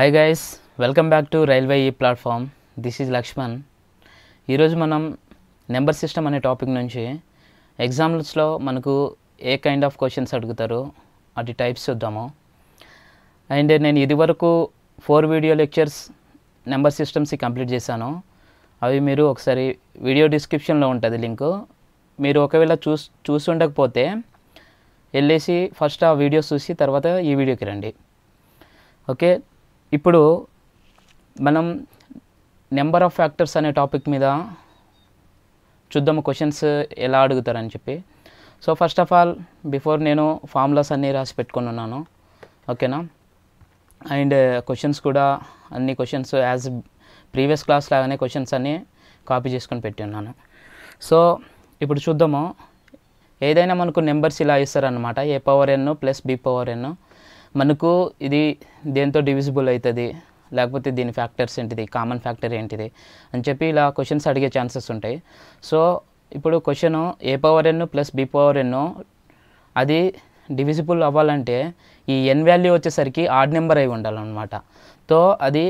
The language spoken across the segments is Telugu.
hi guys welcome back to railway ఈ ప్లాట్ఫామ్ దిస్ ఈజ్ లక్ష్మణ్ ఈరోజు మనం నెంబర్ సిస్టమ్ అనే టాపిక్ నుంచి ఎగ్జామ్స్లో మనకు ఏ కైండ్ ఆఫ్ క్వశ్చన్స్ అడుగుతారు అటు టైప్స్ చూద్దాము అండ్ నేను ఇదివరకు four video lectures number systems complete చేశాను అవి మీరు ఒకసారి వీడియో డిస్క్రిప్షన్లో ఉంటుంది లింకు మీరు ఒకవేళ చూసి చూసి ఉండకపోతే వెళ్ళేసి ఫస్ట్ ఆ వీడియోస్ చూసి తర్వాత ఈ వీడియోకి రండి ఓకే ఇప్పుడు మనం నెంబర్ ఆఫ్ ఫ్యాక్టర్స్ అనే టాపిక్ మీద చూద్దాము క్వశ్చన్స్ ఎలా అడుగుతారని చెప్పి so first of all before నేను ఫార్ములాస్ అన్నీ రాసి పెట్టుకుని ఉన్నాను ఓకేనా అండ్ క్వశ్చన్స్ కూడా అన్ని క్వశ్చన్స్ యాజ్ ప్రీవియస్ క్లాస్ లాగానే క్వశ్చన్స్ అన్నీ కాపీ చేసుకొని పెట్టి ఉన్నాను సో ఇప్పుడు చూద్దాము ఏదైనా మనకు నెంబర్స్ ఇలా ఇస్తారనమాట A power N plus B power N మనకు ఇది దేంతో డివిజిబుల్ అవుతుంది లేకపోతే దీని ఫ్యాక్టర్స్ ఏంటిది కామన్ ఫ్యాక్టర్ ఏంటిది అని చెప్పి ఇలా క్వశ్చన్స్ అడిగే ఛాన్సెస్ ఉంటాయి సో ఇప్పుడు question A power N plus B power ఎన్ అది డివిజిబుల్ అవ్వాలంటే ఈ ఎన్ వాల్యూ వచ్చేసరికి ఆడ్ నెంబర్ అయి ఉండాలన్నమాట తో అది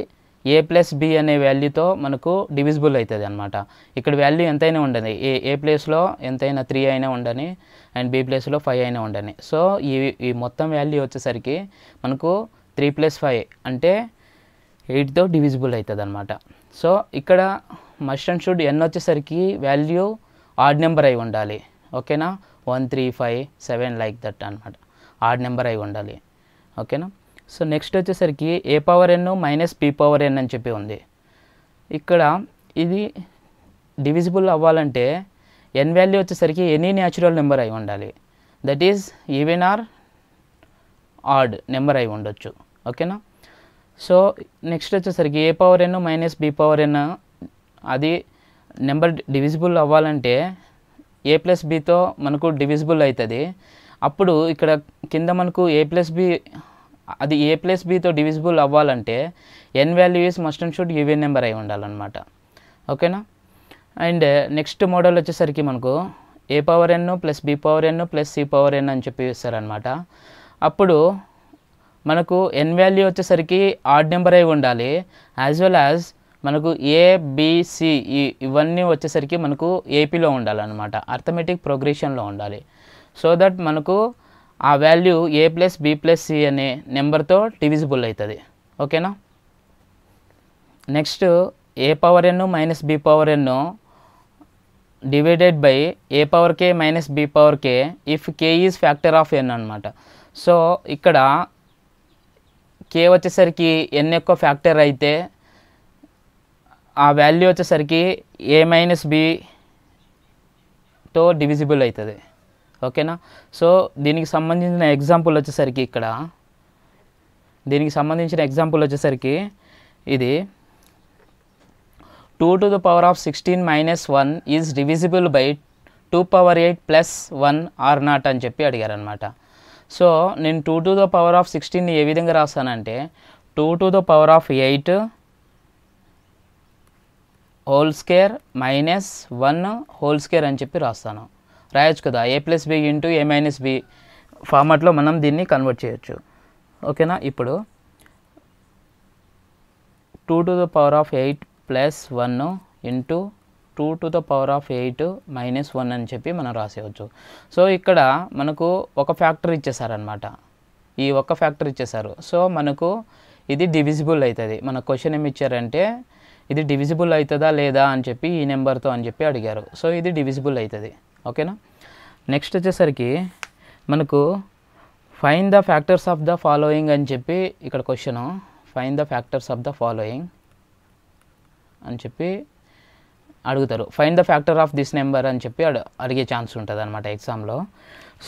ఏ ప్లస్ బి అనే వాల్యూతో మనకు డివిజిబుల్ అవుతుంది అనమాట ఇక్కడ వాల్యూ ఎంతైనా ఉండదు ఏ ఏ ప్లేస్లో ఎంతైనా త్రీ అయినా ఉండని అండ్ బి ప్లేస్లో ఫైవ్ అయినా ఉండని సో ఈ ఈ మొత్తం వాల్యూ వచ్చేసరికి మనకు త్రీ ప్లస్ ఫైవ్ అంటే ఎయిట్తో డివిజిబుల్ అవుతుంది అనమాట సో ఇక్కడ మస్ట్ అండ్ షుడ్ ఎన్ వచ్చేసరికి వాల్యూ ఆడ్ నెంబర్ అయి ఉండాలి ఓకేనా one three five seven like that అనమాట ఆడ్ నెంబర్ అయి ఉండాలి ఓకేనా సో నెక్స్ట్ వచ్చేసరికి A power N minus P power ఎన్ అని చెప్పి ఉంది ఇక్కడ ఇది డివిజిబుల్ అవ్వాలంటే ఎన్ వాల్యూ వచ్చేసరికి ఎనీ న్యాచురల్ నెంబర్ అయి ఉండాలి that is even or odd number అయి ఉండొచ్చు ఓకేనా సో నెక్స్ట్ వచ్చేసరికి A power N minus B power ఎన్ అది నెంబర్ డివిజిబుల్ అవ్వాలంటే ఏ ప్లస్ బితో మనకు డివిజిబుల్ అవుతుంది అప్పుడు ఇక్కడ కింద మనకు ఏ ప్లస్ బి అది ఏ ప్లస్ బితో డివిజిబుల్ అవ్వాలంటే N value is must and should even number అయి ఉండాలన్నమాట ఓకేనా అండ్ నెక్స్ట్ మోడల్ వచ్చేసరికి మనకు ఏ పవర్ ఎన్ను ప్లస్ బి పవర్ ఎన్ ప్లస్ సి పవర్ ఎన్ అని చెప్పి ఇస్తారనమాట అప్పుడు మనకు ఎన్ వాల్యూ వచ్చేసరికి ఆడ్ నెంబర్ అయి ఉండాలి యాజ్ వెల్ యాజ్ మనకు ఏబిసి ఇవన్నీ వచ్చేసరికి మనకు ఏపీలో ఉండాలన్నమాట అర్థమెటిక్ ప్రోగ్రెషన్లో ఉండాలి సో దట్ మనకు ఆ value A plus B plus C అనే నెంబర్తో డివిజిబుల్ అవుతుంది ఓకేనా next A power N minus B power N divided by A power K minus B power K if K is factor of N అనమాట సో ఇక్కడ కే వచ్చేసరికి ఎన్ ఎక్కువ ఫ్యాక్టర్ అయితే ఆ వాల్యూ వచ్చేసరికి ఏ మైనస్ బితో డివిజిబుల్ అవుతుంది ఓకేనా సో దీనికి సంబంధించిన ఎగ్జాంపుల్ వచ్చేసరికి ఇక్కడ దీనికి సంబంధించిన ఎగ్జాంపుల్ వచ్చేసరికి ఇది two to the power of sixteen minus one is divisible by two power eight plus one or not అని చెప్పి అడిగారనమాట సో నేను two to the power of sixteen ఏ విధంగా రాస్తానంటే two to the power of eight whole square minus one whole square అని చెప్పి రాస్తాను రాయొచ్చు కదా A plus B into A minus B ఫార్మాట్లో మనం దీన్ని కన్వర్ట్ చేయొచ్చు ఓకేనా ఇప్పుడు two to the power of eight plus one into two to the power of eight minus one అని చెప్పి మనం రాసేయచ్చు సో ఇక్కడ మనకు ఒక ఫ్యాక్టర్ ఇచ్చేసారనమాట ఈ ఒక్క ఫ్యాక్టర్ ఇచ్చేసారు సో మనకు ఇది డివిజిబుల్ అవుతుంది మన క్వశ్చన్ ఏమి ఇచ్చారంటే ఇది డివిజిబుల్ అవుతుందా లేదా అని చెప్పి ఈ నెంబర్తో అని చెప్పి అడిగారు సో ఇది డివిజిబుల్ అవుతుంది ఓకేనా నెక్స్ట్ వచ్చేసరికి మనకు find the factors of the following అని చెప్పి ఇక్కడ question find the factors of the following అని చెప్పి అడుగుతారు find the factor of this number అని చెప్పి అడిగే ఛాన్స్ ఉంటుంది అనమాట ఎగ్జామ్లో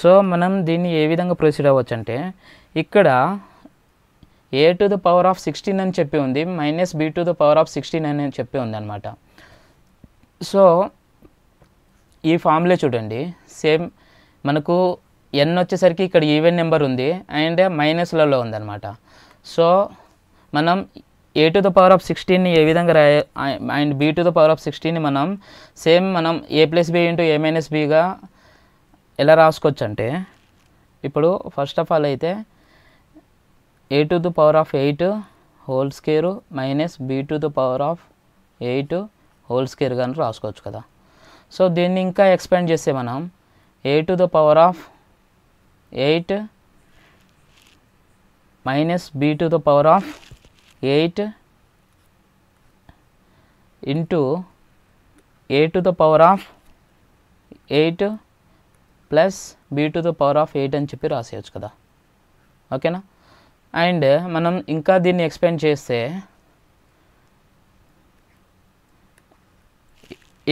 సో మనం దీన్ని ఏ విధంగా ప్రొసీడ్ అవ్వచ్చు అంటే ఇక్కడ A to the power of sixteen అని చెప్పి ఉంది minus B to the power of sixteen అని చెప్పి ఉంది అనమాట సో ఈ ఫామ్లో చూడండి సేమ్ మనకు ఎన్ వచ్చేసరికి ఇక్కడ ఈవెన్ నెంబర్ ఉంది అండ్ మైనస్లలో ఉందన్నమాట సో మనం A to the power of సిక్స్టీన్ని ఏ విధంగా రాయ and B to the power of సిక్స్టీన్ని మనం సేమ్ మనం A plus B into A minus బీగా ఎలా రాసుకోవచ్చు అంటే ఇప్పుడు ఫస్ట్ ఆఫ్ ఆల్ అయితే A to the power of eight whole square minus B to the power of eight whole square కానీ రాసుకోవచ్చు కదా సో దీన్ని ఇంకా ఎక్స్పాండ్ చేస్తే మనం A to the power of eight minus B to the power of eight into A to the power of eight plus B to the power of eight అని చెప్పి రాసేయచ్చు కదా ఓకేనా అండ్ మనం ఇంకా దీన్ని ఎక్స్పెండ్ చేస్తే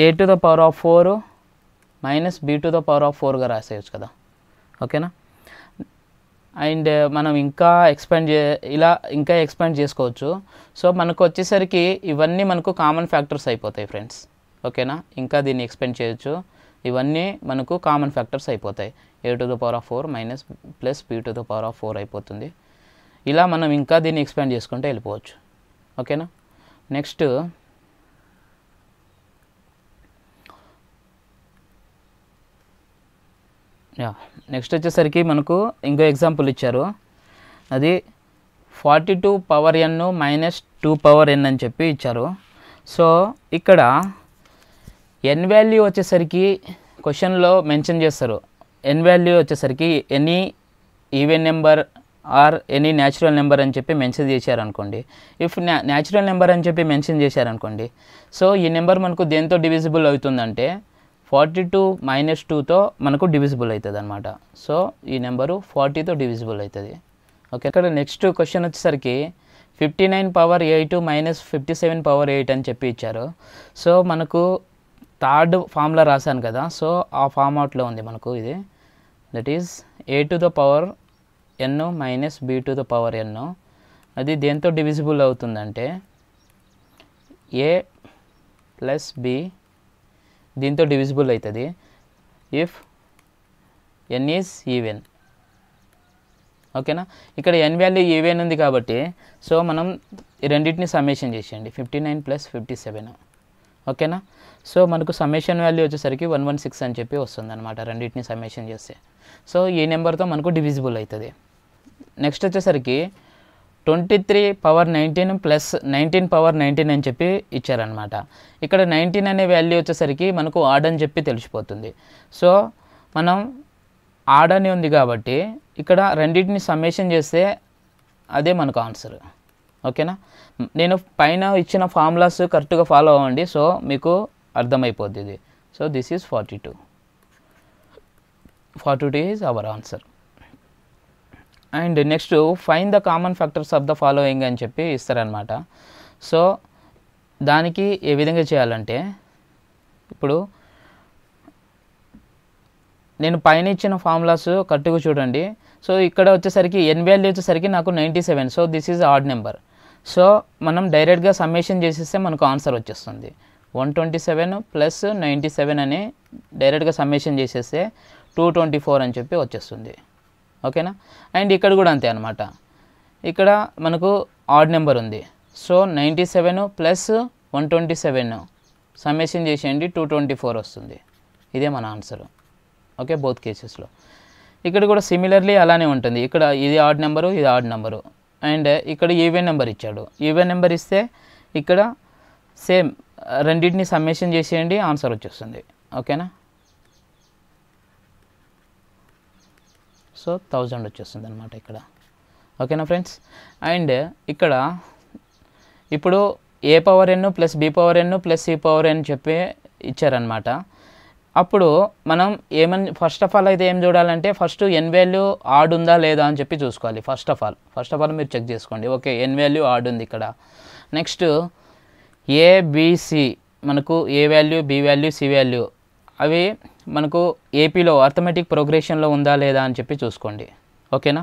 A to the power of four minus B to the power of ఫోర్గా రాసేయచ్చు కదా ఓకేనా అండ్ uh, మనం ఇంకా ఎక్స్పాండ్ చే ఇలా ఇంకా ఎక్స్పాండ్ చేసుకోవచ్చు సో మనకు వచ్చేసరికి ఇవన్నీ మనకు కామన్ ఫ్యాక్టర్స్ అయిపోతాయి ఫ్రెండ్స్ ఓకేనా ఇంకా దీన్ని ఎక్స్పెండ్ చేయొచ్చు ఇవన్నీ మనకు కామన్ ఫ్యాక్టర్స్ అయిపోతాయి A to the power of four minus plus B to the power of four అయిపోతుంది ఇలా మనం ఇంకా దీన్ని ఎక్స్పాండ్ చేసుకుంటే వెళ్ళిపోవచ్చు ఓకేనా నెక్స్ట్ యా నెక్స్ట్ వచ్చేసరికి మనకు ఇంకో ఎగ్జాంపుల్ ఇచ్చారు అది forty two power N minus two power ఎన్ అని చెప్పి ఇచ్చారు సో ఇక్కడ ఎన్ వాల్యూ వచ్చేసరికి క్వశ్చన్లో మెన్షన్ చేస్తారు ఎన్ వాల్యూ వచ్చేసరికి any even number or any natural number అని చెప్పి మెన్షన్ చేశారనుకోండి ఇఫ్ న్యాచురల్ నెంబర్ అని చెప్పి మెన్షన్ చేశారనుకోండి సో ఈ నెంబర్ మనకు దేంతో డివిజిబుల్ అవుతుందంటే ఫార్టీ టూ మైనస్ టూతో మనకు డివిజిబుల్ అవుతుంది అనమాట సో ఈ నెంబరు ఫార్టీతో డివిజిబుల్ అవుతుంది ఓకే ఇక్కడ నెక్స్ట్ క్వశ్చన్ వచ్చేసరికి fifty nine power eight minus fifty seven power eight అని చెప్పి ఇచ్చారు సో మనకు థర్డ్ ఫార్ములా రాశాను కదా సో ఆ ఫామ్ అవుట్లో ఉంది మనకు ఇది that is a to the power N minus B to the power ఎన్ అది దేంతో డివిజిబుల్ అవుతుందంటే ఏ ప్లస్ బీ దీంతో డివిజిబుల్ అవుతుంది ఇఫ్ ఎన్ ఈజ్ ఈవెన్ ఓకేనా ఇక్కడ ఎన్ వాల్యూ ఈవెన్ ఉంది కాబట్టి సో మనం రెండింటిని సమ్మేషన్ చేసేయండి fifty nine plus fifty seven ఓకేనా సో మనకు సమ్మేషన్ వాల్యూ వచ్చేసరికి వన్ వన్ సిక్స్ అని చెప్పి వస్తుంది అనమాట రెండింటిని సమ్మేషన్ చేస్తే సో ఈ నెంబర్తో మనకు డివిజిబుల్ అవుతుంది నెక్స్ట్ వచ్చేసరికి twenty three power nineteen plus nineteen power nineteen అని చెప్పి ఇచ్చారనమాట ఇక్కడ నైన్టీన్ అనే వాల్యూ వచ్చేసరికి మనకు ఆడ్ అని చెప్పి తెలిసిపోతుంది సో మనం ఆడ్ అని ఉంది కాబట్టి ఇక్కడ రెండింటిని సమ్మేషన్ చేస్తే అదే మనకు ఆన్సర్ ఓకేనా నేను పైన ఇచ్చిన ఫార్ములాస్ కరెక్ట్గా ఫాలో అవ్వండి సో మీకు అర్థమైపోతుంది so this is forty two forty two is our answer and next find the common factors of the following అని చెప్పి ఇస్తారనమాట సో దానికి ఏ విధంగా చేయాలంటే ఇప్పుడు నేను పైన ఇచ్చిన ఫార్ములాస్ కరెక్ట్గా చూడండి సో ఇక్కడ వచ్చేసరికి ఎన్ వాల్యూ వచ్చేసరికి నాకు ninety seven so this is odd number so మనం డైరెక్ట్గా సమ్మేషన్ చేసేస్తే మనకు ఆన్సర్ వచ్చేస్తుంది one twenty seven plus ninety seven అని డైరెక్ట్గా సమ్మేషన్ చేసేస్తే టూ ట్వంటీ ఫోర్ అని చెప్పి వచ్చేస్తుంది ఓకేనా అండ్ ఇక్కడ కూడా అంతే అనమాట ఇక్కడ మనకు ఆడ్ నెంబర్ ఉంది so ninety seven plus one twenty seven summation చేసేయండి టూ ట్వంటీ ఫోర్ వస్తుంది ఇదే మన ఆన్సర్ ఓకే బోత్ కేసెస్లో ఇక్కడ కూడా సిమిలర్లీ అలానే ఉంటుంది ఇక్కడ ఇది ఆడ్ నెంబరు ఇది ఆడ్ నెంబరు అండ్ ఇక్కడ ఈవెన్ నెంబర్ ఇచ్చాడు ఈవెన్ నెంబర్ ఇస్తే ఇక్కడ సేమ్ రెండింటిని సమ్మేషన్ చేసేయండి ఆన్సర్ వచ్చేస్తుంది ఓకేనా సో థౌజండ్ వచ్చేస్తుంది అనమాట ఇక్కడ ఓకేనా ఫ్రెండ్స్ అండ్ ఇక్కడ ఇప్పుడు ఏ పవర్ ఎన్ను ప్లస్ బి పవర్ ఎన్ ప్లస్ సి పవర్ ఎన్ చెప్పి ఇచ్చారనమాట అప్పుడు మనం ఏమని ఫస్ట్ ఆఫ్ ఆల్ అయితే ఏం చూడాలంటే ఫస్ట్ ఎన్ వాల్యూ ఆడ్ ఉందా లేదా అని చెప్పి చూసుకోవాలి first of all first of all మీరు చెక్ చేసుకోండి ఓకే ఎన్ వాల్యూ ఆడ్ ఉంది ఇక్కడ నెక్స్ట్ ఏబిసి మనకు a value b value c value అవి మనకు ఏపీలో అర్థమెటిక్ ప్రోగ్రెషన్లో ఉందా లేదా అని చెప్పి చూసుకోండి ఓకేనా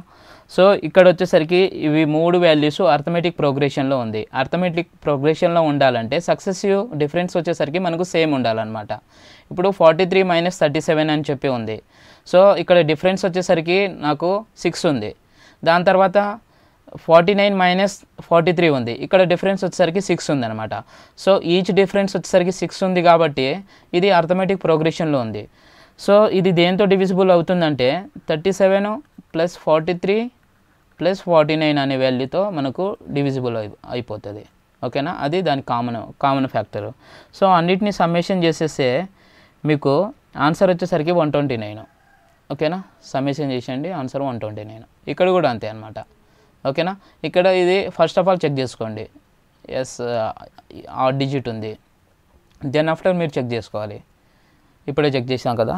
సో ఇక్కడ వచ్చేసరికి ఇవి మూడు వాల్యూస్ అర్థమెటిక్ ప్రోగ్రెషన్లో ఉంది అర్థమెటిక్ ప్రోగ్రెషన్లో ఉండాలంటే సక్సెసివ్ డిఫరెన్స్ వచ్చేసరికి మనకు సేమ్ ఉండాలన్నమాట ఇప్పుడు forty three minus thirty seven అని చెప్పి ఉంది సో ఇక్కడ డిఫరెన్స్ వచ్చేసరికి నాకు సిక్స్ ఉంది దాని తర్వాత forty nine minus forty three ఉంది ఇక్కడ డిఫరెన్స్ వచ్చేసరికి సిక్స్ ఉందన్నమాట సో ఈచ్ డిఫరెన్స్ వచ్చేసరికి సిక్స్ ఉంది కాబట్టి ఇది అర్థమెటిక్ ప్రోగ్రెషన్లో ఉంది సో ఇది దేంతో డివిజిబుల్ అవుతుందంటే thirty seven plus forty three plus forty nine అనే వాల్యూతో మనకు డివిజిబుల్ అయి అయిపోతుంది ఓకేనా అది దాని కామన్ కామన్ ఫ్యాక్టరు సో అన్నిటిని సమ్మేషన్ చేసేస్తే మీకు ఆన్సర్ వచ్చేసరికి వన్ ట్వంటీ నైన్ ఓకేనా సమ్మేషన్ చేసేయండి ఆన్సర్ వన్ ట్వంటీ నైన్ ఇక్కడ కూడా అంతే అనమాట ఓకేనా ఇక్కడ ఇది ఫస్ట్ ఆఫ్ ఆల్ చెక్ చేసుకోండి ఎస్ ఆ డిజిట్ ఉంది దెన్ ఆఫ్టర్ మీరు చెక్ చేసుకోవాలి ఇప్పుడే చెక్ చేసాం కదా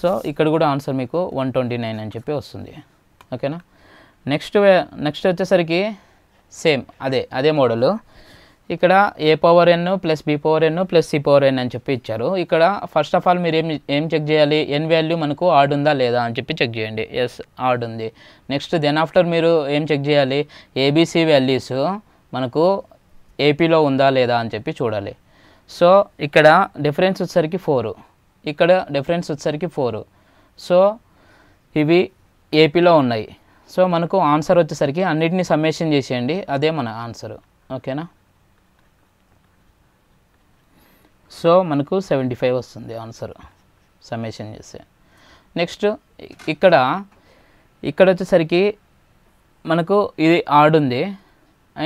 సో ఇక్కడ కూడా ఆన్సర్ మీకు వన్ ట్వంటీ నైన్ అని చెప్పి వస్తుంది ఓకేనా నెక్స్ట్ నెక్స్ట్ వచ్చేసరికి సేమ్ అదే అదే మోడలు ఇక్కడ a power N plus B power N plus C power ఎన్ అని చెప్పి ఇచ్చారు ఇక్కడ ఫస్ట్ ఆఫ్ ఆల్ మీరు ఏం ఏం చెక్ చేయాలి ఎన్ వాల్యూ మనకు ఆడ్ ఉందా లేదా అని చెప్పి చెక్ చేయండి ఎస్ ఆడ్ ఉంది నెక్స్ట్ దెన్ ఆఫ్టర్ మీరు ఏం చెక్ చేయాలి ఏబిసి వాల్యూస్ మనకు ఏపీలో ఉందా లేదా అని చెప్పి చూడాలి సో ఇక్కడ డిఫరెన్స్ వచ్చేసరికి ఫోరు ఇక్కడ డిఫరెన్స్ వచ్చేసరికి ఫోరు సో ఇవి ఏపీలో ఉన్నాయి సో మనకు ఆన్సర్ వచ్చేసరికి అన్నిటినీ సమ్మేషన్ చేసేయండి అదే మన ఆన్సరు ఓకేనా సో మనకు సెవెంటీ ఫైవ్ వస్తుంది ఆన్సర్ సమ్మేషన్ చేస్తే నెక్స్ట్ ఇక్కడ ఇక్కడ వచ్చేసరికి మనకు ఇది ఆడ్ ఉంది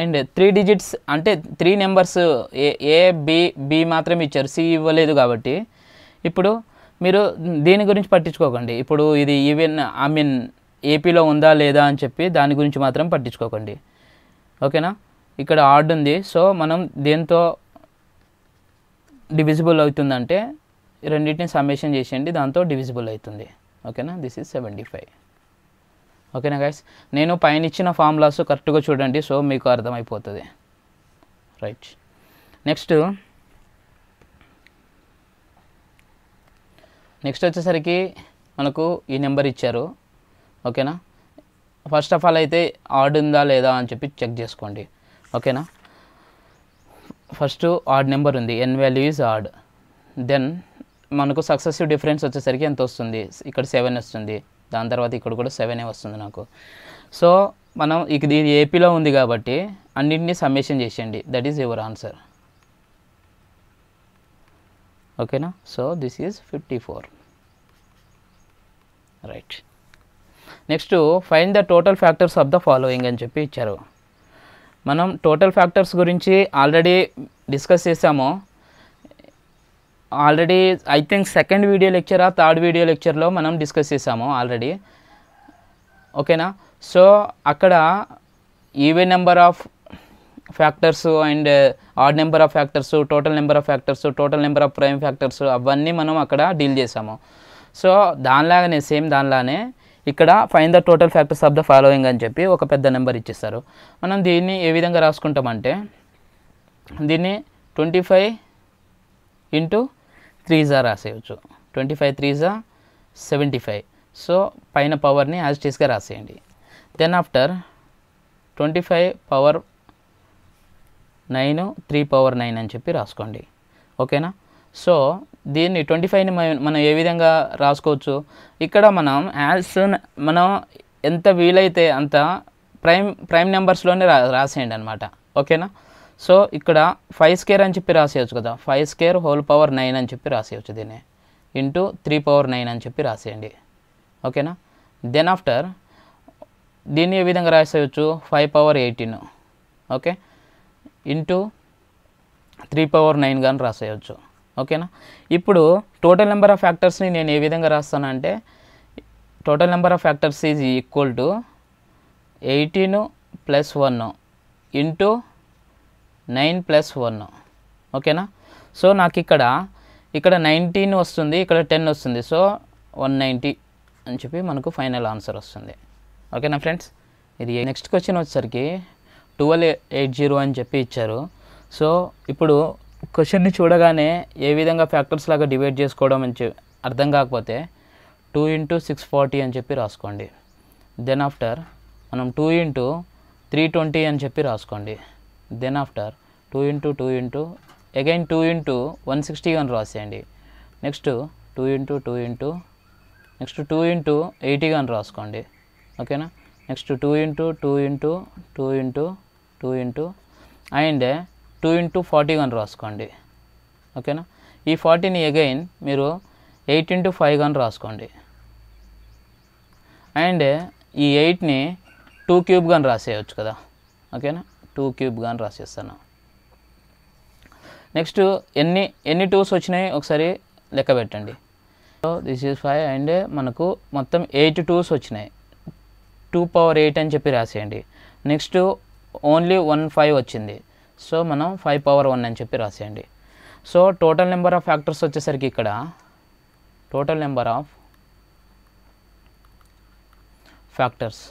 అండ్ త్రీ డిజిట్స్ అంటే three numbers a a b b మాత్రమే ఇచ్చారు సి ఇవ్వలేదు కాబట్టి ఇప్పుడు మీరు దీని గురించి పట్టించుకోకండి ఇప్పుడు ఇది ఈవెన్ ఐ మీన్ ఏపీలో ఉందా లేదా అని చెప్పి దాని గురించి మాత్రం పట్టించుకోకండి ఓకేనా ఇక్కడ ఆర్డ్ ఉంది సో మనం దేంతో డివిజిబుల్ అవుతుందంటే రెండింటిని సమ్మేషన్ చేసేయండి దాంతో డివిజిబుల్ అవుతుంది ఓకేనా దిస్ ఈజ్ సెవెంటీ ఫైవ్ ఓకేనా గైస్ నేను పైన ఇచ్చిన ఫార్ములాస్ కరెక్ట్గా చూడండి సో మీకు అర్థమైపోతుంది రైట్ నెక్స్ట్ నెక్స్ట్ వచ్చేసరికి మనకు ఈ నెంబర్ ఇచ్చారు ఓకేనా ఫస్ట్ ఆఫ్ ఆల్ అయితే ఆడ్ ఉందా లేదా అని చెప్పి చెక్ చేసుకోండి ఓకేనా ఫస్ట్ ఆడ్ నెంబర్ ఉంది n value is odd then మనకు సక్సెసివ్ డిఫరెన్స్ వచ్చేసరికి ఎంత వస్తుంది ఇక్కడ సెవెన్ వస్తుంది దాని తర్వాత ఇక్కడ కూడా సెవెనే వస్తుంది నాకు సో మనం ఇక ఇది ఏపీలో ఉంది కాబట్టి అన్నింటినీ సమ్మేషన్ చేసేయండి దట్ ఈజ్ యువర్ ఆన్సర్ ఓకేనా so this is fifty four right next find the total factors of the following అని చెప్పి ఇచ్చారు మనం టోటల్ ఫ్యాక్టర్స్ గురించి ఆల్రెడీ డిస్కస్ చేసాము already I think second video lecture ఆ థర్డ్ వీడియో లెక్చర్లో మనం డిస్కస్ చేసాము ఆల్రెడీ ఓకేనా సో అక్కడ even number of factors and odd number of factors total number of factors total number of prime factors అవన్నీ మనం అక్కడ డీల్ చేసాము సో దానిలాగానే సేమ్ దానిలానే ఇక్కడ find the total factors of the following అని చెప్పి ఒక పెద్ద నెంబర్ ఇచ్చేస్తారు మనం దీన్ని ఏ విధంగా రాసుకుంటామంటే దీన్ని ట్వంటీ ఫైవ్ ఇంటూ త్రీజా రాసేయచ్చు ట్వంటీ ఫైవ్ త్రీజా సెవెంటీ ఫైవ్ సో పైన పవర్ని యాజ్ టీస్గా రాసేయండి then after twenty five power nine three power nine అని చెప్పి రాసుకోండి ఓకేనా సో దీన్ని ట్వంటీ ఫైవ్ని మనం ఏ విధంగా రాసుకోవచ్చు ఇక్కడ మనం యాజ్ మనం ఎంత వీలైతే అంత ప్రైమ్ ప్రైమ్ నెంబర్స్లోనే రా రాసేయండి అనమాట ఓకేనా సో ఇక్కడ ఫైవ్ స్కేర్ అని చెప్పి రాసేయచ్చు కదా five square whole power nine అని చెప్పి రాసేయచ్చు దీన్ని ఇంటూ త్రీ పవర్ నైన్ అని చెప్పి రాసేయండి ఓకేనా దెన్ ఆఫ్టర్ దీన్ని ఏ విధంగా రాసేయచ్చు five power eighteen okay into three power nine కానీ రాసేయచ్చు ఓకేనా ఇప్పుడు టోటల్ నెంబర్ ఆఫ్ ఫ్యాక్టర్స్ని నేను ఏ విధంగా రాస్తానంటే total number of factors is equal to eighteen plus one into nine plus one ఓకేనా సో నాకు ఇక్కడ ఇక్కడ నైన్టీన్ వస్తుంది ఇక్కడ టెన్ వస్తుంది సో వన్ నైంటీ అని చెప్పి మనకు ఫైనల్ ఆన్సర్ వస్తుంది ఓకేనా ఫ్రెండ్స్ ఇది నెక్స్ట్ క్వశ్చన్ వచ్చేసరికి ట్వెల్వ్ ఎయిట్ జీరో అని చెప్పి ఇచ్చారు సో ఇప్పుడు క్వశ్చన్ని చూడగానే ఏ విధంగా ఫ్యాక్టర్స్ లాగా డివైడ్ చేసుకోవడం అని అర్థం కాకపోతే టూ ఇంటూ సిక్స్ ఫార్టీ అని చెప్పి రాసుకోండి దెన్ ఆఫ్టర్ మనం టూ ఇంటూ త్రీ ట్వంటీ అని చెప్పి రాసుకోండి then after two into two into again two into one sixty అని రాసేయండి next two into two into next two into eighty అని రాసుకోండి ఓకేనా next two into two into two into two into and two into forty కానీ రాసుకోండి ఓకేనా ఈ ఫార్టీని అగైన్ మీరు ఎయిట్ ఇంటూ ఫైవ్ కానీ రాసుకోండి అండ్ ఈ ఎయిట్ని టూ క్యూబ్ కానీ రాసేయచ్చు కదా ఓకేనా టూ క్యూబ్ కానీ రాసేస్తాను నెక్స్ట్ ఎన్ని ఎన్ని టూస్ వచ్చినాయి ఒకసారి లెక్క పెట్టండి దిస్ ఈజ్ ఫైవ్ అండ్ మనకు మొత్తం ఎయిట్ టూస్ వచ్చినాయి టూ పవర్ ఎయిట్ అని చెప్పి రాసేయండి నెక్స్ట్ ఓన్లీ వన్ ఫైవ్ వచ్చింది సో మనం ఫైవ్ పవర్ వన్ అని చెప్పి రాసేయండి so total number of factors వచ్చేసరికి ఇక్కడ total number of factors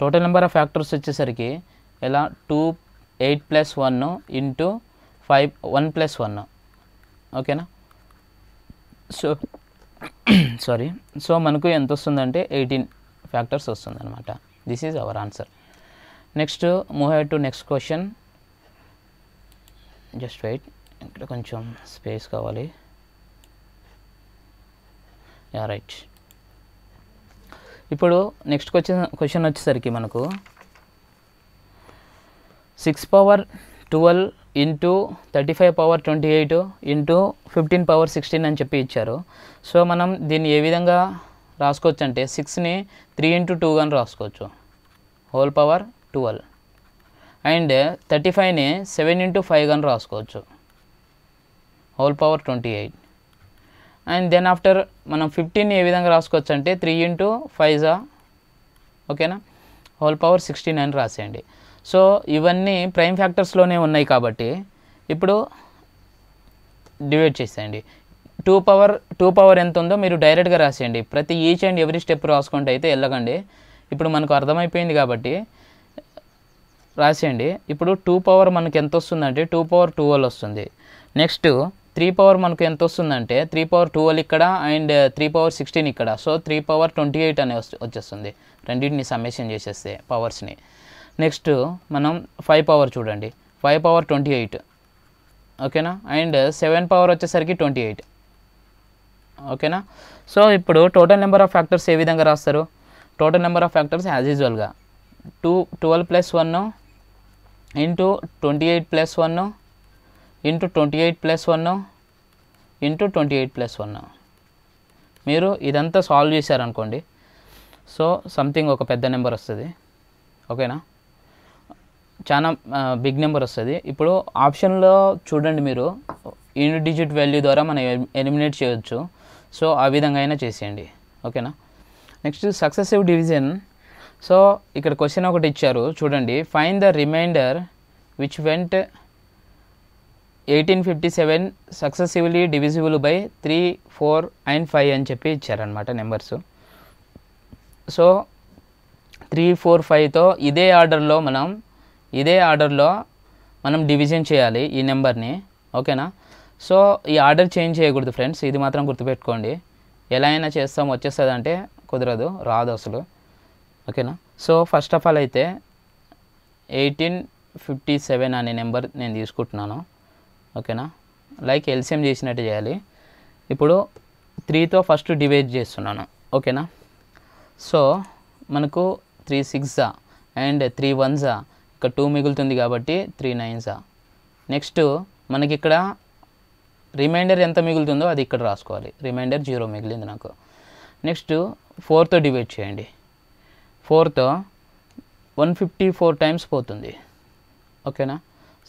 total number of factors వచ్చేసరికి ఇలా two eight plus one into five one plus one ఓకేనా సో సారీ సో మనకు ఎంత వస్తుందంటే ఎయిటీన్ ఫ్యాక్టర్స్ వస్తుందన్నమాట this is our answer next move to next question just wait ఇక్కడ కొంచెం స్పేస్ కావాలి యా రైట్ ఇప్పుడు నెక్స్ట్ క్వశ్చన్ క్వశ్చన్ వచ్చేసరికి మనకు six power twelve into thirty five power twenty eight into fifteen power sixteen అని చెప్పి ఇచ్చారు సో మనం దీన్ని ఏ విధంగా రాసుకోవచ్చు అంటే సిక్స్ని త్రీ ఇంటూ టూ అని రాసుకోవచ్చు హోల్ పవర్ ట్వెల్వ్ అండ్ థర్టీ ఫైవ్ని సెవెన్ ఇంటూ ఫైవ్ కానీ రాసుకోవచ్చు whole power twenty eight and then after మనం ఫిఫ్టీన్ ఏ విధంగా రాసుకోవచ్చు అంటే త్రీ ఇంటూ ఫైవ్జా ఓకేనా హోల్ పవర్ సిక్స్టీన్ అని రాసేయండి సో ఇవన్నీ ప్రైమ్ ఫ్యాక్టర్స్లోనే ఉన్నాయి కాబట్టి ఇప్పుడు డివైడ్ చేసేయండి టూ పవర్ టూ పవర్ ఎంత ఉందో మీరు డైరెక్ట్గా రాసేయండి ప్రతి ఈచ్ అండ్ ఎవ్రీ స్టెప్ రాసుకుంటే అయితే వెళ్ళకండి ఇప్పుడు మనకు అర్థమైపోయింది కాబట్టి రాసేయండి ఇప్పుడు టూ పవర్ మనకు ఎంత వస్తుందంటే టూ పవర్ టూ వల్ వస్తుంది నెక్స్ట్ త్రీ పవర్ మనకు ఎంత వస్తుందంటే త్రీ పవర్ వల్ ఇక్కడ అండ్ త్రీ పవర్ సిక్స్టీన్ ఇక్కడ so three power twenty eight అనే వచ్చేస్తుంది రెండింటిని సమ్మేషన్ చేసేస్తే పవర్స్ని నెక్స్ట్ మనం ఫైవ్ పవర్ చూడండి ఫైవ్ పవర్ ట్వంటీ ఎయిట్ ఓకేనా అండ్ సెవెన్ పవర్ వచ్చేసరికి ట్వంటీ ఎయిట్ ఓకేనా సో ఇప్పుడు టోటల్ నెంబర్ ఆఫ్ ఫ్యాక్టర్స్ ఏ విధంగా రాస్తారు total number of factors as యూజువల్గా two twelve plus one into twenty eight plus one into twenty eight plus one into twenty eight plus one మీరు ఇదంతా సాల్వ్ చేశారనుకోండి సో సంథింగ్ ఒక పెద్ద నెంబర్ వస్తుంది ఓకేనా చాలా బిగ్ నెంబర్ వస్తుంది ఇప్పుడు ఆప్షన్లో చూడండి మీరు ఇన్ డిజిట్ వాల్యూ ద్వారా మనం ఎలిమినేట్ చేయొచ్చు సో ఆ విధంగా అయినా చేసేయండి ఓకేనా నెక్స్ట్ సక్సెసివ్ డివిజన్ సో ఇక్కడ క్వశ్చన్ ఒకటి ఇచ్చారు చూడండి find the remainder which when eighteen fifty seven successively divisible by three four and five అని చెప్పి ఇచ్చారనమాట నెంబర్స్ సో త్రీ ఫోర్ ఫైవ్తో ఇదే ఆర్డర్లో మనం ఇదే ఆర్డర్లో మనం డివిజన్ చేయాలి ఈ నెంబర్ని ఓకేనా సో ఈ ఆర్డర్ చేంజ్ చేయకూడదు ఫ్రెండ్స్ ఇది మాత్రం గుర్తుపెట్టుకోండి ఎలా అయినా చేస్తాం వచ్చేస్తుంది అంటే కుదరదు రాదు అసలు ఓకేనా సో ఫస్ట్ ఆఫ్ ఆల్ అయితే ఎయిటీన్ ఫిఫ్టీ సెవెన్ అనే నెంబర్ నేను తీసుకుంటున్నాను ఓకేనా లైక్ ఎల్సిఎం చేసినట్టు చేయాలి ఇప్పుడు త్రీతో ఫస్ట్ డివైడ్ చేస్తున్నాను ఓకేనా సో మనకు త్రీ సిక్సా అండ్ త్రీ వన్సా ఇక టూ మిగులుతుంది కాబట్టి త్రీ నైన్సా నెక్స్ట్ మనకి ఇక్కడ రిమైండర్ ఎంత మిగులుతుందో అది ఇక్కడ రాసుకోవాలి రిమైండర్ జీరో మిగిలింది నాకు నెక్స్ట్ ఫోర్తో డివైడ్ చేయండి ఫోర్త్ వన్ ఫిఫ్టీ ఫోర్ టైమ్స్ పోతుంది ఓకేనా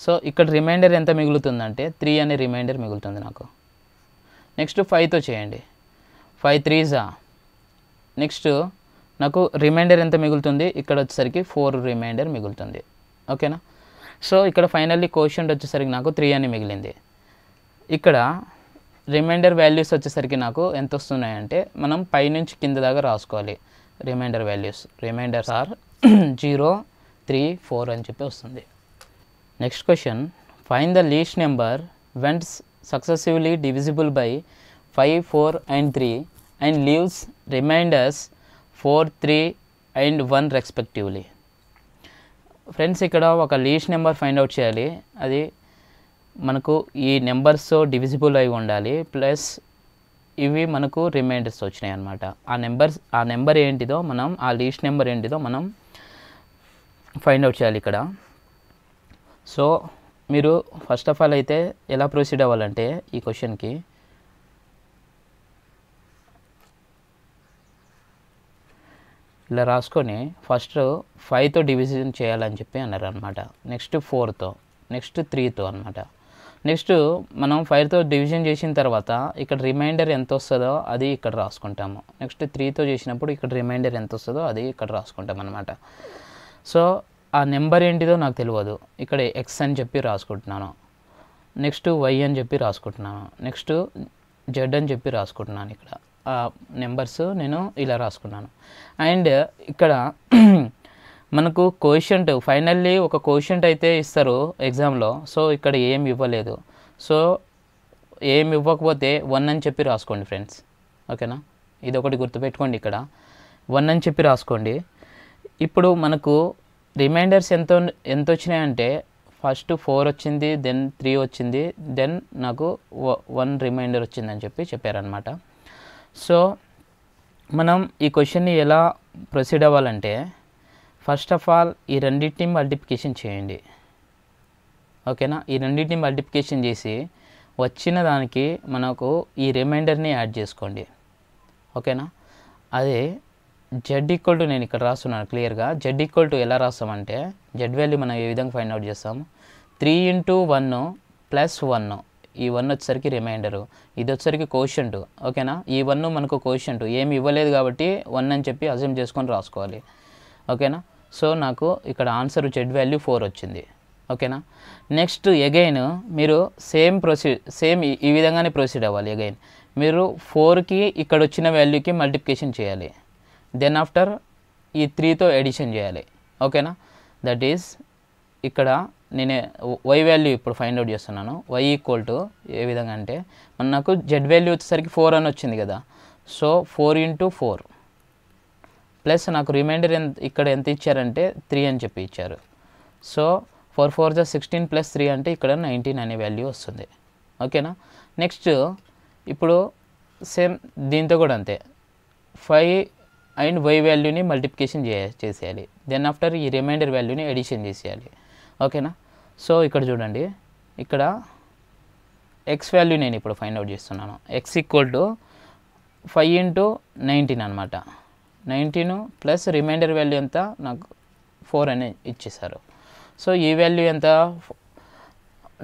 సో ఇక్కడ రిమైండర్ ఎంత మిగులుతుందంటే త్రీ అనే రిమైండర్ మిగులుతుంది నాకు నెక్స్ట్ ఫైవ్తో చేయండి ఫైవ్ త్రీజా నెక్స్ట్ నాకు రిమైండర్ ఎంత మిగులుతుంది ఇక్కడ వచ్చేసరికి ఫోర్ రిమైండర్ మిగులుతుంది ఓకేనా సో ఇక్కడ ఫైనల్లీ క్వశ్చన్ వచ్చేసరికి నాకు త్రీ అని మిగిలింది ఇక్కడ రిమైండర్ వాల్యూస్ వచ్చేసరికి నాకు ఎంత వస్తున్నాయంటే మనం పైనుంచి కింద దాకా రాసుకోవాలి remainder values remainders are zero three four అని చెప్పి వస్తుంది next question find the least number వెంట్స్ successively divisible by five four and three and leaves remainders four three and one respectively friends ఇక్కడ ఒక లీస్ట్ నెంబర్ ఫైండ్ అవుట్ చేయాలి అది మనకు ఈ నెంబర్స్తో డివిజిబుల్ అయి ఉండాలి ప్లస్ ఇవి మనకు రిమైండర్స్ వచ్చినాయి అనమాట ఆ నెంబర్స్ ఆ నెంబర్ ఏంటిదో మనం ఆ లీస్ట్ నెంబర్ ఏంటిదో మనం ఫైండ్ అవుట్ చేయాలి ఇక్కడ సో మీరు ఫస్ట్ ఆఫ్ ఆల్ అయితే ఎలా ప్రొసీడ్ అవ్వాలంటే ఈ క్వశ్చన్కి ఇలా రాసుకొని ఫస్ట్ ఫైవ్తో డివిజన్ చేయాలని చెప్పి అన్నారు అనమాట నెక్స్ట్ ఫోర్తో నెక్స్ట్ త్రీతో అనమాట నెక్స్ట్ మనం ఫైవ్తో డివిజన్ చేసిన తర్వాత ఇక్కడ రిమైండర్ ఎంత వస్తుందో అది ఇక్కడ రాసుకుంటాము నెక్స్ట్ త్రీతో చేసినప్పుడు ఇక్కడ రిమైండర్ ఎంత వస్తుందో అది ఇక్కడ రాసుకుంటాం అనమాట సో ఆ నెంబర్ ఏంటిదో నాకు తెలియదు ఇక్కడ ఎక్స్ అని చెప్పి రాసుకుంటున్నాను నెక్స్ట్ వై అని చెప్పి రాసుకుంటున్నాను నెక్స్ట్ జెడ్ అని చెప్పి రాసుకుంటున్నాను ఇక్కడ ఆ నెంబర్స్ నేను ఇలా రాసుకున్నాను అండ్ ఇక్కడ మనకు క్వశ్చంట్ ఫైనల్లీ ఒక క్వశ్చంట్ అయితే ఇస్తారు ఎగ్జామ్లో సో ఇక్కడ ఏం ఇవ్వలేదు సో ఏం ఇవ్వకపోతే వన్ అని చెప్పి రాసుకోండి ఫ్రెండ్స్ ఓకేనా ఇది ఒకటి గుర్తుపెట్టుకోండి ఇక్కడ వన్ అని చెప్పి రాసుకోండి ఇప్పుడు మనకు రిమైండర్స్ ఎంతో ఎంత వచ్చినాయంటే ఫస్ట్ ఫోర్ వచ్చింది దెన్ త్రీ వచ్చింది దెన్ నాకు వన్ రిమైండర్ వచ్చిందని చెప్పి చెప్పారనమాట సో మనం ఈ క్వశ్చన్ని ఎలా ప్రొసీడ్ అవ్వాలంటే ఫస్ట్ ఆఫ్ ఆల్ ఈ రెండింటిని మల్టిప్లికేషన్ చేయండి ఓకేనా ఈ రెండింటిని మల్టిప్లికేషన్ చేసి వచ్చిన దానికి మనకు ఈ రిమైండర్ని యాడ్ చేసుకోండి ఓకేనా అదే జెడ్ ఈక్వల్ టు నేను ఇక్కడ రాస్తున్నాను క్లియర్గా జెడ్ ఈక్వల్ టు ఎలా రాస్తామంటే జెడ్ వాల్యూ మనం ఏ విధంగా ఫైండ్ అవుట్ చేస్తాం three into one plus one ఈ వన్ వచ్చేసరికి రిమైండరు ఇది వచ్చేసరికి టు ఓకేనా ఈ వన్ మనకు టు ఏమి ఇవ్వలేదు కాబట్టి వన్ అని చెప్పి అజ్యూమ్ చేసుకొని రాసుకోవాలి ఓకేనా సో నాకు ఇక్కడ ఆన్సర్ జెడ్ వాల్యూ ఫోర్ వచ్చింది ఓకేనా నెక్స్ట్ ఎగైన్ మీరు సేమ్ ప్రొసీడ్ సేమ్ ఈ విధంగానే ప్రొసీడ్ అవ్వాలి ఎగైన్ మీరు ఫోర్కి ఇక్కడ వచ్చిన వాల్యూకి మల్టిప్లికేషన్ చేయాలి దెన్ ఆఫ్టర్ ఈ త్రీతో ఎడిషన్ చేయాలి ఓకేనా దట్ ఈస్ ఇక్కడ నేనే వై వాల్యూ ఇప్పుడు ఫైండ్ అవుట్ చేస్తున్నాను వై ఈక్వల్ టు ఏ విధంగా అంటే మన నాకు జెడ్ వాల్యూ వచ్చేసరికి ఫోర్ అని వచ్చింది కదా so four into four plus నాకు రిమైండర్ ఎంత ఇక్కడ ఎంత ఇచ్చారంటే త్రీ అని చెప్పి ఇచ్చారు సో ఫోర్ ఫోర్ జా సిక్స్టీన్ ప్లస్ త్రీ అంటే ఇక్కడ నైన్టీన్ అనే వాల్యూ వస్తుంది ఓకేనా నెక్స్ట్ ఇప్పుడు సేమ్ దీంతో కూడా అంతే ఫైవ్ అండ్ వై వాల్యూని మల్టిప్లికేషన్ చే చేసేయాలి దెన్ ఆఫ్టర్ ఈ రిమైండర్ వాల్యూని ఎడిషన్ చేసేయాలి ఓకేనా సో ఇక్కడ చూడండి ఇక్కడ ఎక్స్ వాల్యూ నేను ఇప్పుడు ఫైండ్ అవుట్ చేస్తున్నాను x equal to five into nineteen అనమాట నైంటీను ప్లస్ రిమైండర్ వాల్యూ ఎంత నాకు ఫోర్ అని ఇచ్చేసారు సో ఈ వాల్యూ ఎంత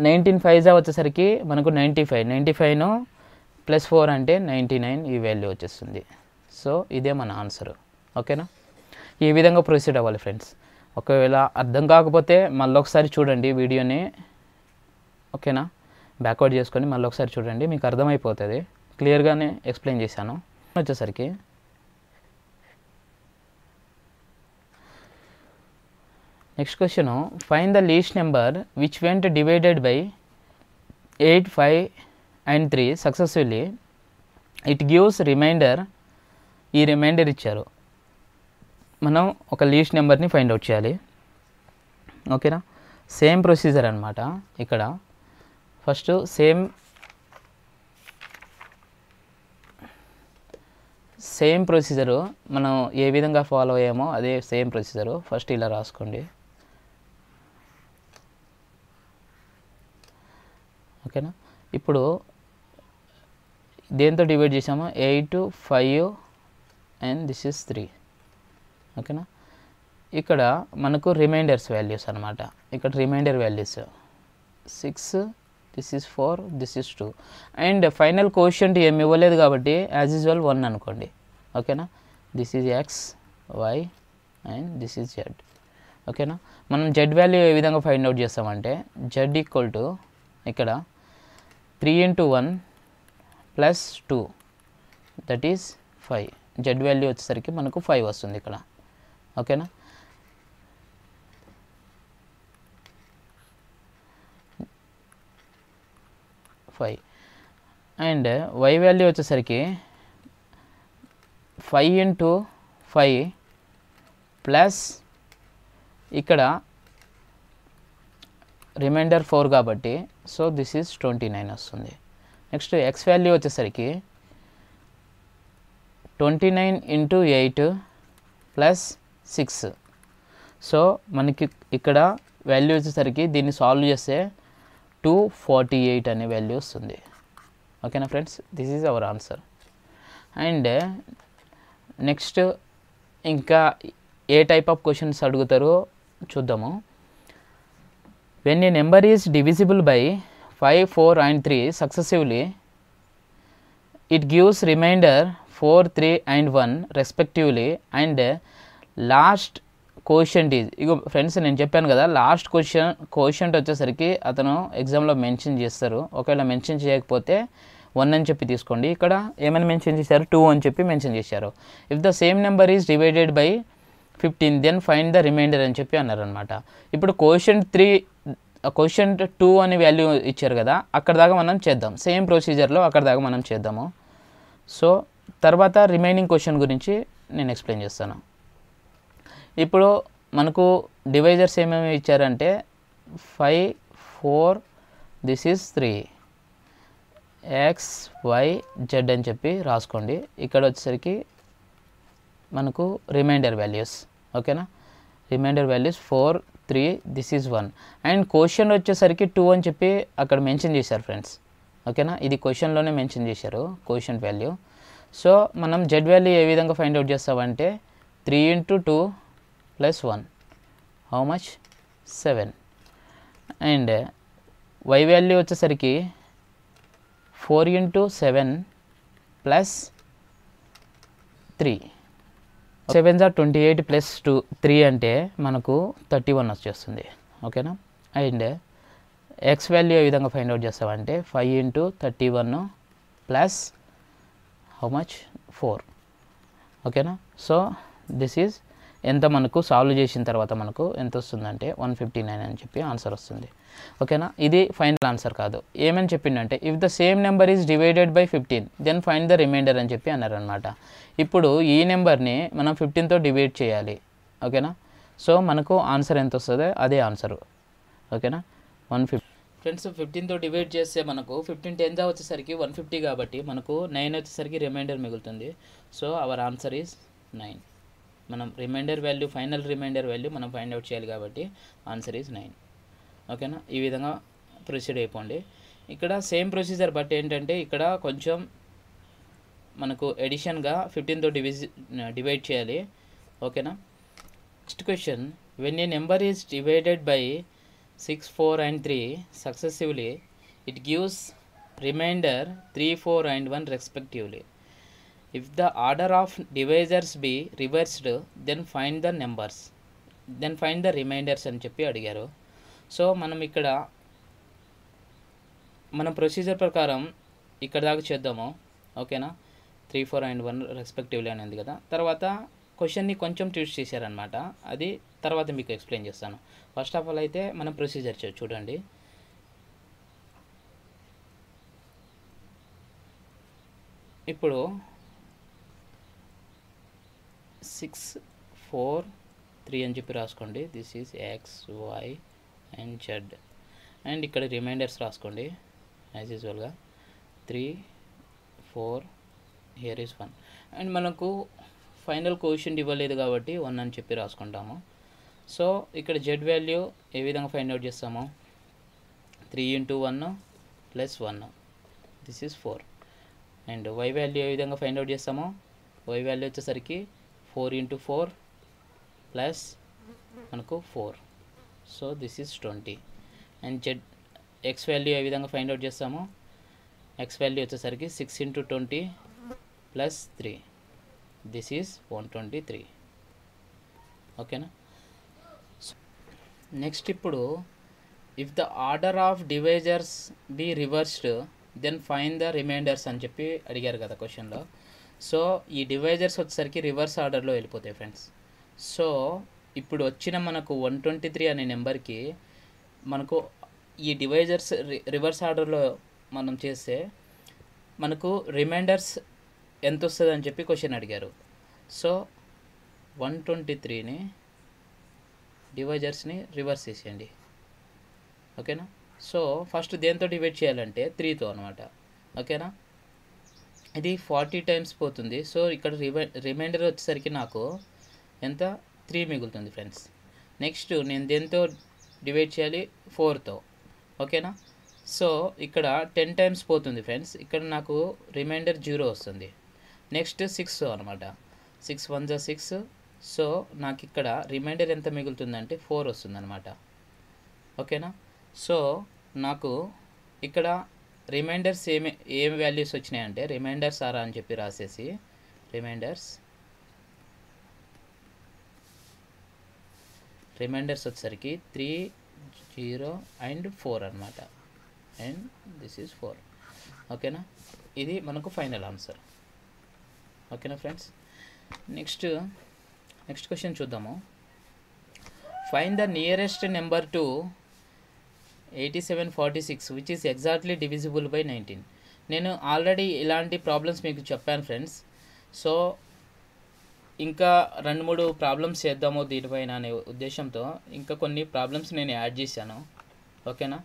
నైన్టీన్ ఫైవ్జా వచ్చేసరికి మనకు నైంటీ ఫైవ్ నైంటీ ఫైవ్ను ప్లస్ ఫోర్ అంటే నైంటీ నైన్ ఈ వాల్యూ వచ్చేస్తుంది సో ఇదే మన ఆన్సరు ఓకేనా ఈ విధంగా ప్రొసీడ్ అవ్వాలి ఫ్రెండ్స్ ఒకవేళ అర్థం కాకపోతే మళ్ళీ ఒకసారి చూడండి వీడియోని ఓకేనా బ్యాక్వర్డ్ చేసుకొని మళ్ళీ ఒకసారి చూడండి మీకు అర్థమైపోతుంది క్లియర్గానే ఎక్స్ప్లెయిన్ చేశాను వచ్చేసరికి next question find the least number which when divided by eight five and three successfully it gives remainder ఈ రిమైండర్ ఇచ్చారు మనం ఒక లీస్ట్ నెంబర్ని ఫైండ్ అవుట్ చేయాలి ఓకేనా సేమ్ ప్రొసీజర్ అనమాట ఇక్కడ ఫస్ట్ సేమ్ సేమ్ ప్రొసీజరు మనం ఏ విధంగా ఫాలో అయ్యామో అదే సేమ్ ప్రొసీజరు ఫస్ట్ ఇలా రాసుకోండి ఓకేనా ఇప్పుడు దేంతో డివైడ్ చేసాము eight five and this is three ఓకేనా ఇక్కడ మనకు రిమైండర్స్ వాల్యూస్ అనమాట ఇక్కడ remainder values six this is four this is two and final question ఏమి ఇవ్వలేదు కాబట్టి యాజ్ యూజువల్ వన్ అనుకోండి ఓకేనా this is X Y and this is Z ఓకేనా మనం జెడ్ వాల్యూ ఏ విధంగా ఫైండ్ అవుట్ చేస్తామంటే జెడ్ ఈక్వల్ టు ఇక్కడ 3 into one plus two that is 5 z value వచ్చేసరికి మనకు ఫైవ్ వస్తుంది ఇక్కడ ఓకేనా ఫైవ్ అండ్ వై వాల్యూ వచ్చేసరికి ఫైవ్ ఇంటూ ఫైవ్ ప్లస్ ఇక్కడ రిమైండర్ ఫోర్ కాబట్టి so this is twenty nine వస్తుంది నెక్స్ట్ ఎక్స్ వాల్యూ వచ్చేసరికి twenty nine into eight plus six so మనకి ఇక్కడ వాల్యూ వచ్చేసరికి దీన్ని సాల్వ్ చేస్తే టూ ఫార్టీ ఎయిట్ అనే వాల్యూ వస్తుంది ఓకేనా friends this is our answer and next ఇంకా ఏ టైప్ ఆఫ్ క్వశ్చన్స్ అడుగుతారో చూద్దాము when a number is divisible by five four and three successively it gives remainder four three and one respectively and last question is ఇగో ఫ్రెండ్స్ నేను చెప్పాను కదా లాస్ట్ క్వశ్చన్ క్వశ్చన్ వచ్చేసరికి అతను ఎగ్జామ్లో మెన్షన్ చేస్తారు ఒకవేళ మెన్షన్ చేయకపోతే వన్ అని చెప్పి తీసుకోండి ఇక్కడ ఏమైనా మెన్షన్ చేశారు టూ అని చెప్పి మెన్షన్ చేశారు if the same number is divided by fifteen then find the remainder అని చెప్పి అన్నారనమాట ఇప్పుడు క్వశ్చన్ త్రీ క్వశ్చన్ టూ అని వాల్యూ ఇచ్చారు కదా అక్కడ దాకా మనం చేద్దాం సేమ్ ప్రొసీజర్లో అక్కడ దాకా మనం చేద్దాము సో తర్వాత రిమైనింగ్ క్వశ్చన్ గురించి నేను ఎక్స్ప్లెయిన్ చేస్తాను ఇప్పుడు మనకు డివైజర్స్ ఏమేమి ఇచ్చారంటే five four this is three X Y Z అని చెప్పి రాసుకోండి ఇక్కడ వచ్చేసరికి మనకు రిమైండర్ వాల్యూస్ ఓకేనా remainder values four three this is one and question వచ్చేసరికి టూ అని చెప్పి అక్కడ మెన్షన్ చేశారు ఫ్రెండ్స్ ఓకేనా ఇది క్వశ్చన్లోనే మెన్షన్ చేశారు క్వశ్చన్ వాల్యూ సో మనం జెడ్ వాల్యూ ఏ విధంగా ఫైండ్ అవుట్ చేస్తామంటే three into two plus one how much seven and Y value వచ్చేసరికి four into seven plus three seven జార్ twenty eight plus two three అంటే మనకు థర్టీ వన్ వచ్చేస్తుంది ఓకేనా అండ్ ఎక్స్ వాల్యూ ఏ విధంగా ఫైండ్ అవుట్ చేస్తామంటే five into thirty one plus how much four ఓకేనా సో దిస్ ఈజ్ ఎంత మనకు సాల్వ్ చేసిన తర్వాత మనకు ఎంత వస్తుందంటే వన్ ఫిఫ్టీ నైన్ అని చెప్పి ఆన్సర్ వస్తుంది ఓకేనా ఇది ఫైనల్ ఆన్సర్ కాదు ఏమని చెప్పిండంటే if the same number is divided by fifteen then find the remainder అని చెప్పి అన్నారనమాట ఇప్పుడు ఈ నెంబర్ని మనం ఫిఫ్టీన్తో డివైడ్ చేయాలి ఓకేనా సో మనకు ఆన్సర్ ఎంత వస్తుందో అదే ఆన్సరు ఓకేనా వన్ ఫిఫ్టీ ఫ్రెండ్స్ ఫిఫ్టీన్తో డివైడ్ చేస్తే మనకు ఫిఫ్టీన్ టెన్త్ వచ్చేసరికి వన్ ఫిఫ్టీ కాబట్టి మనకు నైన్ వచ్చేసరికి రిమైండర్ మిగులుతుంది so our answer is nine మనం remainder value final remainder value మనం ఫైండ్ అవుట్ చేయాలి కాబట్టి ఆన్సర్ ఈజ్ నైన్ ఓకేనా ఈ విధంగా ప్రొసీడ్ అయిపోండి ఇక్కడ సేమ్ ప్రొసీజర్ బట్ ఏంటంటే ఇక్కడ కొంచెం మనకు ఎడిషన్గా ఫిఫ్టీన్తో డివిజ్ డివైడ్ చేయాలి ఓకేనా next question when a number is divided by six four and three successively it gives remainder three four and one respectively if the order of divisors be reversed then find the numbers then find the remainders అని చెప్పి అడిగారు సో మనం ఇక్కడ మన ప్రొసీజర్ ప్రకారం ఇక్కడ దాకా చేద్దాము ఓకేనా three four and one respectively అని ఉంది కదా తర్వాత క్వశ్చన్ని కొంచెం ట్యూస్ చేశారనమాట అది తర్వాత మీకు ఎక్స్ప్లెయిన్ చేస్తాను ఫస్ట్ ఆఫ్ ఆల్ అయితే మనం ప్రొసీజర్ చూడండి ఇప్పుడు సిక్స్ ఫోర్ త్రీ అని చెప్పి రాసుకోండి this is X Y and Z and ఇక్కడ రిమైండర్స్ రాసుకోండి యాజ్ యూజువల్గా three four here is one and మనకు ఫైనల్ క్వశ్చన్ ఇవ్వలేదు కాబట్టి వన్ అని చెప్పి రాసుకుంటాము సో ఇక్కడ జెడ్ వాల్యూ ఏ విధంగా ఫైండ్ అవుట్ చేస్తాము three into one plus one this is four and Y value ఏ విధంగా ఫైండ్ అవుట్ చేస్తాము వై వాల్యూ వచ్చేసరికి ఫోర్ ఇంటూ ఫోర్ ప్లస్ మనకు four so this is twenty and Z X value ఏ విధంగా ఫైండ్ అవుట్ చేస్తాము ఎక్స్ వాల్యూ వచ్చేసరికి six into twenty plus three this is one twenty three ఓకేనా నెక్స్ట్ ఇప్పుడు if the order of divisors be reversed then find the remainders అని చెప్పి అడిగారు కదా క్వశ్చన్లో సో ఈ డివైజర్స్ వచ్చేసరికి రివర్స్ ఆర్డర్లో వెళ్ళిపోతాయి ఫ్రెండ్స్ సో ఇప్పుడు వచ్చిన మనకు వన్ ట్వంటీ త్రీ అనే నెంబర్కి మనకు ఈ డివైజర్స్ రివర్స్ ఆర్డర్లో మనం చేస్తే మనకు రిమైండర్స్ ఎంత వస్తుంది అని చెప్పి క్వశ్చన్ అడిగారు సో వన్ ట్వంటీ త్రీని డివైజర్స్ని రివర్స్ చేసేయండి ఓకేనా సో ఫస్ట్ దేంతో డివైడ్ చేయాలంటే త్రీతో అనమాట ఓకేనా ఇది ఫార్టీ టైమ్స్ పోతుంది సో ఇక్కడ రిమై రిమైండర్ వచ్చేసరికి నాకు ఎంత త్రీ మిగులుతుంది ఫ్రెండ్స్ నెక్స్ట్ నేను దేంతో డివైడ్ చేయాలి ఫోర్తో ఓకేనా సో ఇక్కడ టెన్ టైమ్స్ పోతుంది ఫ్రెండ్స్ ఇక్కడ నాకు రిమైండర్ జీరో వస్తుంది నెక్స్ట్ సిక్స్ అనమాట సిక్స్ వన్ జా సిక్స్ సో నాకు ఇక్కడ రిమైండర్ ఎంత మిగులుతుందంటే ఫోర్ అనమాట ఓకేనా సో నాకు ఇక్కడ రిమైండర్స్ ఏమి ఏం వాల్యూస్ వచ్చినాయంటే రిమైండర్స్ ఆరా అని చెప్పి రాసేసి రిమైండర్స్ రిమైండర్స్ వచ్చేసరికి త్రీ జీరో అండ్ ఫోర్ అనమాట అండ్ దిస్ ఈజ్ ఫోర్ ఓకేనా ఇది మనకు ఫైనల్ ఆన్సర్ ఓకేనా ఫ్రెండ్స్ నెక్స్ట్ నెక్స్ట్ క్వశ్చన్ చూద్దాము find the nearest number to eighty seven forty six which is exactly divisible by nineteen నేను ఆల్రెడీ ఇలాంటి ప్రాబ్లమ్స్ మీకు చెప్పాను ఫ్రెండ్స్ సో ఇంకా రెండు మూడు ప్రాబ్లమ్స్ చేద్దామో దీనిపైన అనే ఉద్దేశంతో ఇంకా కొన్ని ప్రాబ్లమ్స్ నేను యాడ్ చేశాను ఓకేనా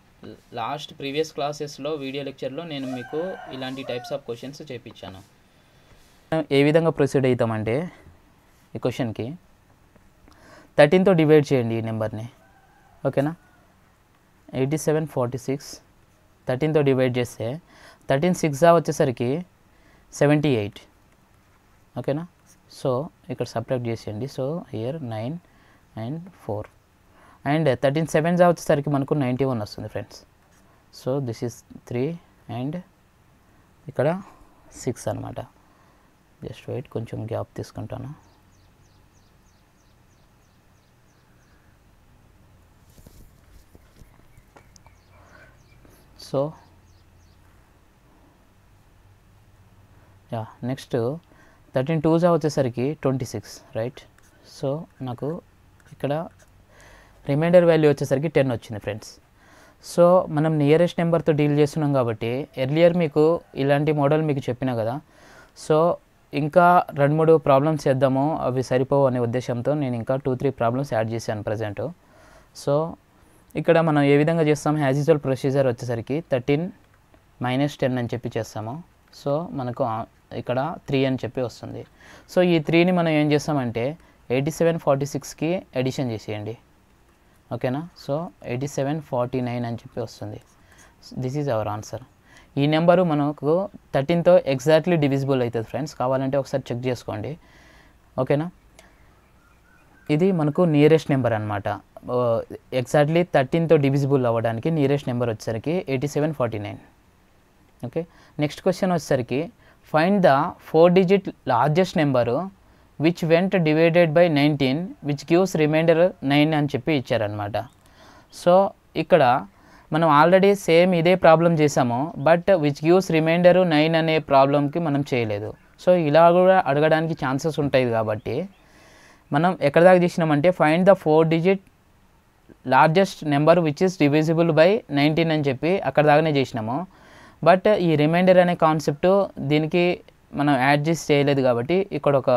లాస్ట్ ప్రీవియస్ క్లాసెస్లో వీడియో లెక్చర్లో నేను మీకు ఇలాంటి టైప్స్ ఆఫ్ క్వశ్చన్స్ చేయించాను ఏ విధంగా ప్రొసీడ్ అవుతామంటే ఈ క్వశ్చన్కి థర్టీన్తో డివైడ్ చేయండి ఈ నెంబర్ని ఓకేనా ఎయిటీ సెవెన్ ఫార్టీ సిక్స్ థర్టీన్తో డివైడ్ చేస్తే థర్టీన్ సిక్స్ వచ్చేసరికి సెవెంటీ ఎయిట్ ఓకేనా సో ఇక్కడ సబ్ట్రాక్ట్ చేసేయండి so here nine and four and thirteen seven వచ్చేసరికి మనకు నైంటీ వన్ వస్తుంది friends so this is three and ఇక్కడ సిక్స్ అనమాట జస్ట్ వెయిట్ కొంచెం గ్యాప్ తీసుకుంటాను సో యా నెక్స్ట్ థర్టీన్ టూజా వచ్చేసరికి ట్వంటీ సిక్స్ రైట్ సో నాకు ఇక్కడ రిమైండర్ వాల్యూ వచ్చేసరికి టెన్ వచ్చింది ఫ్రెండ్స్ సో మనం నియరెస్ట్ నెంబర్తో డీల్ చేస్తున్నాం కాబట్టి ఎర్లియర్ మీకు ఇలాంటి మోడల్ మీకు చెప్పినా కదా సో ఇంకా రెండు మూడు ప్రాబ్లమ్స్ చేద్దాము అవి సరిపోవు అనే ఉద్దేశంతో నేను ఇంకా టూ త్రీ ప్రాబ్లమ్స్ యాడ్ చేశాను ప్రజెంట్ సో ఇక్కడ మనం ఏ విధంగా చేస్తాం యాజ్ యూజువల్ ప్రొసీజర్ వచ్చేసరికి థర్టీన్ మైనస్ టెన్ అని చెప్పి చేస్తాము సో మనకు ఇక్కడ త్రీ అని చెప్పి వస్తుంది సో ఈ త్రీని మనం ఏం చేస్తామంటే ఎయిటీ సెవెన్ ఫార్టీ సిక్స్కి ఎడిషన్ చేసేయండి ఓకేనా so eighty seven forty nine అని చెప్పి వస్తుంది దిస్ ఈజ్ అవర్ ఆన్సర్ ఈ నెంబరు మనకు థర్టీన్తో ఎగ్జాక్ట్లీ డివిజిబుల్ అవుతుంది ఫ్రెండ్స్ కావాలంటే ఒకసారి చెక్ చేసుకోండి ఓకేనా ఇది మనకు నియరెస్ట్ నెంబర్ అనమాట ఎగ్జాక్ట్లీ థర్టీన్తో డివిజిబుల్ అవ్వడానికి నియరెస్ట్ నెంబర్ వచ్చేసరికి eighty seven forty nine okay next question వచ్చేసరికి find the four digit largest number which when divided by nineteen which gives remainder nine అని చెప్పి ఇచ్చారనమాట సో ఇక్కడ మనం ఆల్రెడీ సేమ్ ఇదే ప్రాబ్లం చేసాము but which gives remainder nine అనే ప్రాబ్లంకి మనం చేయలేదు సో ఇలా కూడా అడగడానికి ఛాన్సెస్ ఉంటాయి కాబట్టి మనం ఎక్కడ దాకా చేసినామంటే find the four digit largest number which is divisible by nineteen అని చెప్పి అక్కడ దాకానే చేసినాము బట్ ఈ రిమైండర్ అనే కాన్సెప్ట్ దీనికి మనం యాడ్ చేసి చేయలేదు కాబట్టి ఇక్కడ ఒక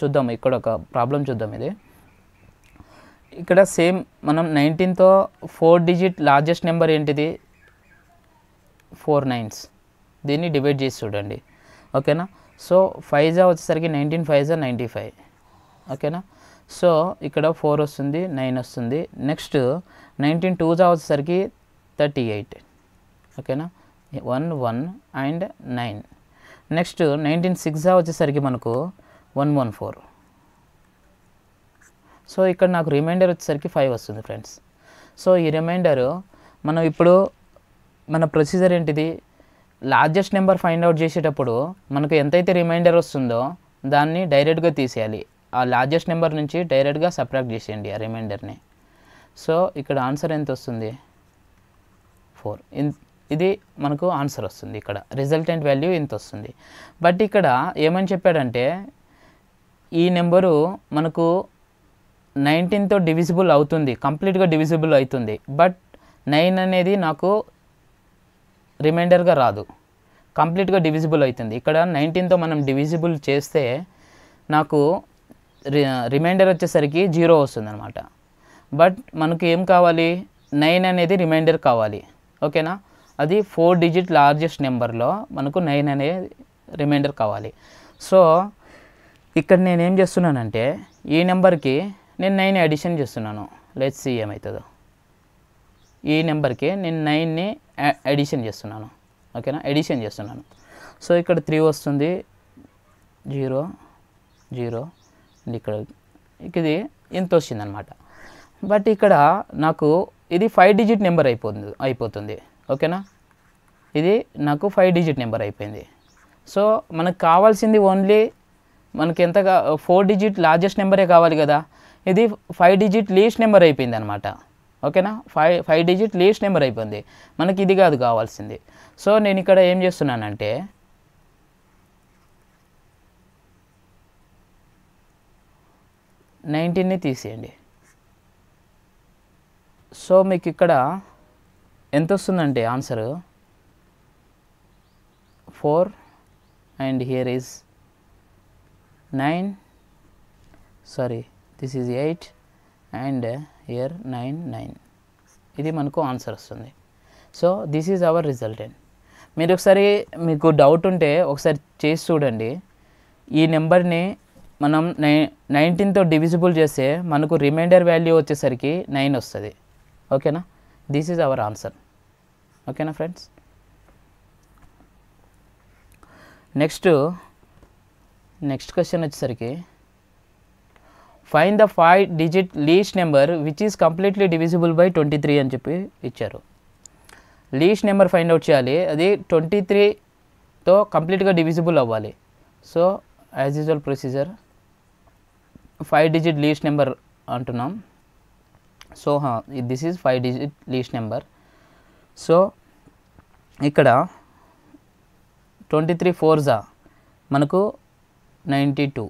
చూద్దాం ఇక్కడ ఒక ప్రాబ్లం చూద్దాం ఇది ఇక్కడ సేమ్ మనం నైన్టీన్తో ఫోర్ డిజిట్ లార్జెస్ట్ నెంబర్ ఏంటిది ఫోర్ నైన్స్ దీన్ని డివైడ్ చేసి చూడండి ఓకేనా సో ఫైవ్ జా వచ్చేసరికి నైన్టీన్ ఫైవ్ జా నైంటీ ఫైవ్ ఓకేనా సో ఇక్కడ ఫోర్ వస్తుంది నైన్ వస్తుంది నెక్స్ట్ నైన్టీన్ టూ జా వచ్చేసరికి థర్టీ ఎయిట్ ఓకేనా one one and nine next nineteen six వచ్చేసరికి మనకు వన్ వన్ ఫోర్ సో ఇక్కడ నాకు రిమైండర్ వచ్చేసరికి ఫైవ్ వస్తుంది ఫ్రెండ్స్ సో ఈ రిమైండరు మనం ఇప్పుడు మన ప్రొసీజర్ ఏంటిది లార్జెస్ట్ నెంబర్ ఫైండ్ అవుట్ చేసేటప్పుడు మనకు ఎంతైతే రిమైండర్ వస్తుందో దాన్ని డైరెక్ట్గా తీసేయాలి ఆ లార్జెస్ట్ నెంబర్ నుంచి డైరెక్ట్గా సప్రాక్ట్ చేసేయండి ఆ రిమైండర్ని సో ఇక్కడ ఆన్సర్ ఎంత వస్తుంది ఫోర్ ఇది మనకు ఆన్సర్ వస్తుంది ఇక్కడ రిజల్టెంట్ వాల్యూ ఇంత వస్తుంది బట్ ఇక్కడ ఏమని చెప్పాడంటే ఈ నెంబరు మనకు నైన్టీన్తో డివిజిబుల్ అవుతుంది కంప్లీట్గా డివిజిబుల్ అవుతుంది బట్ నైన్ అనేది నాకు రిమైండర్గా రాదు కంప్లీట్గా డివిజిబుల్ అవుతుంది ఇక్కడ నైన్టీన్తో మనం డివిజిబుల్ చేస్తే నాకు రిమైండర్ వచ్చేసరికి జీరో వస్తుంది అనమాట బట్ మనకు ఏం కావాలి నైన్ అనేది రిమైండర్ కావాలి ఓకేనా అది ఫోర్ డిజిట్ లార్జెస్ట్ నెంబర్లో మనకు నైన్ అనే రిమైండర్ కావాలి సో ఇక్కడ నేను ఏం చేస్తున్నానంటే ఈ నెంబర్కి నేను నైన్ అడిషన్ చేస్తున్నాను లెట్స్ సి ఏమవుతుందో ఈ నెంబర్కి నేను నైన్ని అడిషన్ చేస్తున్నాను ఓకేనా అడిషన్ చేస్తున్నాను సో ఇక్కడ త్రీ వస్తుంది జీరో జీరో ఇక్కడ ఇది ఇంత వచ్చిందనమాట బట్ ఇక్కడ నాకు ఇది ఫైవ్ డిజిట్ నెంబర్ అయిపోతుంది అయిపోతుంది ఓకేనా ఇది నాకు ఫైవ్ డిజిట్ నెంబర్ అయిపోయింది సో మనకు కావాల్సింది ఓన్లీ మనకి ఎంత ఫోర్ డిజిట్ లార్జెస్ట్ నెంబరే కావాలి కదా ఇది ఫైవ్ డిజిట్ లీస్ట్ నెంబర్ అయిపోయింది అనమాట ఓకేనా five five digit least number అయిపోయింది మనకి ఇది కాదు కావాల్సింది సో నేను ఇక్కడ ఏం చేస్తున్నానంటే నైన్టీన్ని తీసేయండి సో మీకు ఇక్కడ ఎంత వస్తుందంటే answer four and here is nine sorry this is eight and here nine nine ఇది మనకు ఆన్సర్ వస్తుంది so this is our result and మీరు ఒకసారి మీకు డౌట్ ఉంటే ఒకసారి చేసి చూడండి ఈ నెంబర్ని మనం నై నైన్టీన్తో డివిజిబుల్ చేస్తే మనకు రిమైండర్ వాల్యూ వచ్చేసరికి నైన్ వస్తుంది ఓకేనా దిస్ ఈజ్ అవర్ ఆన్సర్ ఓకేనా ఫ్రెండ్స్ నెక్స్ట్ నెక్స్ట్ క్వశ్చన్ వచ్చేసరికి find the five digit least number which is completely divisible by twenty three అని చెప్పి ఇచ్చారు లీస్ట్ నెంబర్ ఫైండ్ అవుట్ చేయాలి అది ట్వంటీ త్రీతో కంప్లీట్గా డివిజిబుల్ అవ్వాలి so as usual procedure five digit least number అంటున్నాం so this is five digit least number so ఇక్కడ ట్వంటీ త్రీ ఫోర్జా మనకు నైంటీ టూ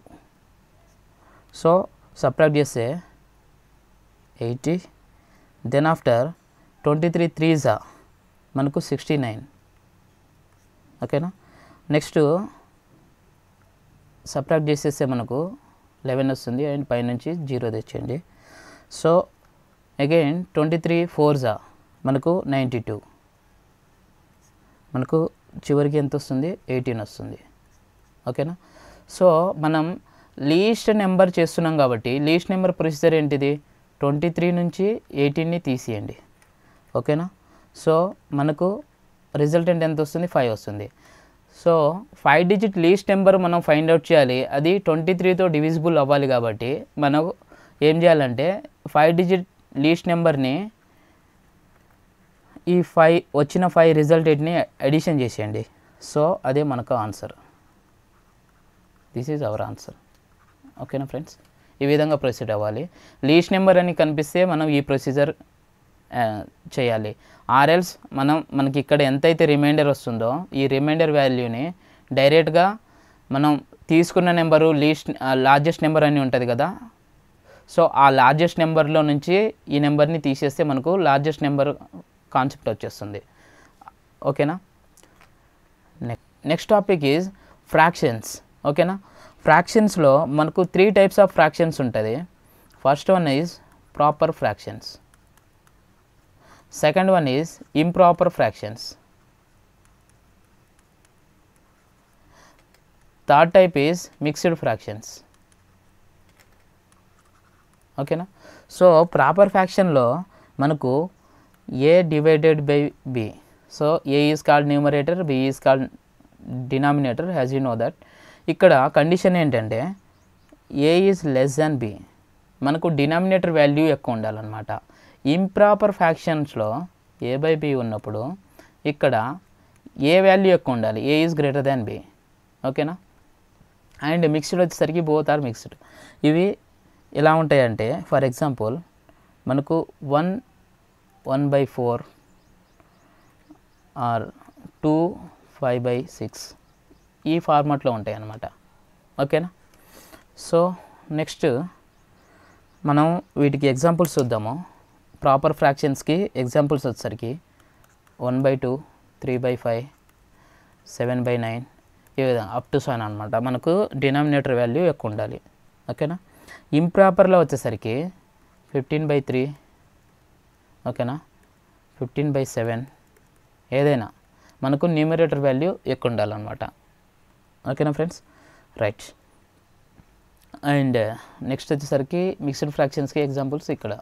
సో సబ్ట్రాక్ట్ చేస్తే eighty then after twenty three త్రీజా మనకు సిక్స్టీ నైన్ ఓకేనా నెక్స్ట్ సబ్ట్రాక్ట్ చేసేస్తే మనకు లెవెన్ వస్తుంది అండ్ పైనుంచి జీరో తెచ్చండి సో అగైన్ ట్వంటీ త్రీ ఫోర్జా మనకు నైంటీ టూ మనకు చివరికి ఎంత వస్తుంది ఎయిటీన్ వస్తుంది ఓకేనా సో మనం లీస్ట్ నెంబర్ చేస్తున్నాం కాబట్టి లీస్ట్ నెంబర్ ప్రొసీజర్ ఏంటిది ట్వంటీ త్రీ నుంచి ఎయిటీన్ని తీసేయండి ఓకేనా సో మనకు రిజల్ట్ ఎంత వస్తుంది ఫైవ్ వస్తుంది so five digit least number మనం ఫైండ్ అవుట్ చేయాలి అది ట్వంటీ త్రీతో డివిజిబుల్ అవ్వాలి కాబట్టి మనం ఏం చేయాలంటే ఫైవ్ డిజిట్ లీస్ట్ నెంబర్ని ఈ ఫైవ్ వచ్చిన ఫైవ్ రిజల్ట్ ఎయిట్ని అడిషన్ చేసేయండి సో అదే మనకు answer this is our answer ఓకేనా ఫ్రెండ్స్ ఈ విధంగా ప్రొసీడ్ అవ్వాలి లీస్ట్ నెంబర్ అని కనిపిస్తే మనం ఈ ప్రొసీజర్ చేయాలి ఆర్ఎల్స్ మనం మనకి ఇక్కడ ఎంతైతే రిమైండర్ వస్తుందో ఈ రిమైండర్ వాల్యూని డైరెక్ట్గా మనం తీసుకున్న నెంబరు లీస్ట్ లార్జెస్ట్ నెంబర్ అని ఉంటుంది కదా సో ఆ లార్జెస్ట్ నెంబర్లో నుంచి ఈ నెంబర్ని తీసేస్తే మనకు లార్జెస్ట్ నెంబర్ కాన్సెప్ట్ వచ్చేస్తుంది ఓకేనా నెక్స్ట్ టాపిక్ ఈజ్ ఫ్రాక్షన్స్ ఓకేనా ఫ్రాక్షన్స్లో మనకు త్రీ టైప్స్ ఆఫ్ ఫ్రాక్షన్స్ ఉంటుంది first one is proper fractions second one is improper fractions third type is mixed fractions ఓకేనా సో ప్రాపర్ ఫ్యాక్షన్లో మనకు A divided by B so A is called numerator B is called denominator as you know that ఇక్కడ కండిషన్ ఏంటంటే A is less than B మనకు డినామినేటర్ వాల్యూ ఎక్కువ ఉండాలన్నమాట ఇంప్రాపర్ ఫ్యాక్షన్స్లో ఏ బై బి ఉన్నప్పుడు ఇక్కడ ఏ వాల్యూ ఎక్కువ ఉండాలి ఏ ఈజ్ గ్రేటర్ దాన్ బి ఓకేనా అండ్ మిక్స్డ్ వచ్చేసరికి బోత్ ఆర్ మిక్స్డ్ ఇవి ఎలా ఉంటాయంటే ఫర్ ఎగ్జాంపుల్ మనకు one one by four or two five by six ఈ ఫార్మాట్లో ఉంటాయి అన్నమాట ఓకేనా సో నెక్స్ట్ మనం వీటికి ఎగ్జాంపుల్స్ చూద్దాము ప్రాపర్ ఫ్రాక్షన్స్కి ఎగ్జాంపుల్స్ వచ్చేసరికి one by two three by five seven by nine ఈ విధంగా అప్ టు సెవెన్ అనమాట మనకు డినామినేటర్ వాల్యూ ఎక్కువ ఉండాలి ఓకేనా ఇంప్రాపర్లో వచ్చేసరికి ఫిఫ్టీన్ బై త్రీ ఓకేనా ఫిఫ్టీన్ బై సెవెన్ ఏదైనా మనకు న్యూమరేటర్ వాల్యూ ఎక్కువ ఉండాలన్నమాట ఓకేనా ఫ్రెండ్స్ రైట్ అండ్ నెక్స్ట్ వచ్చేసరికి మిక్స్డ్ ఫ్రాక్షన్స్కి ఎగ్జాంపుల్స్ ఇక్కడ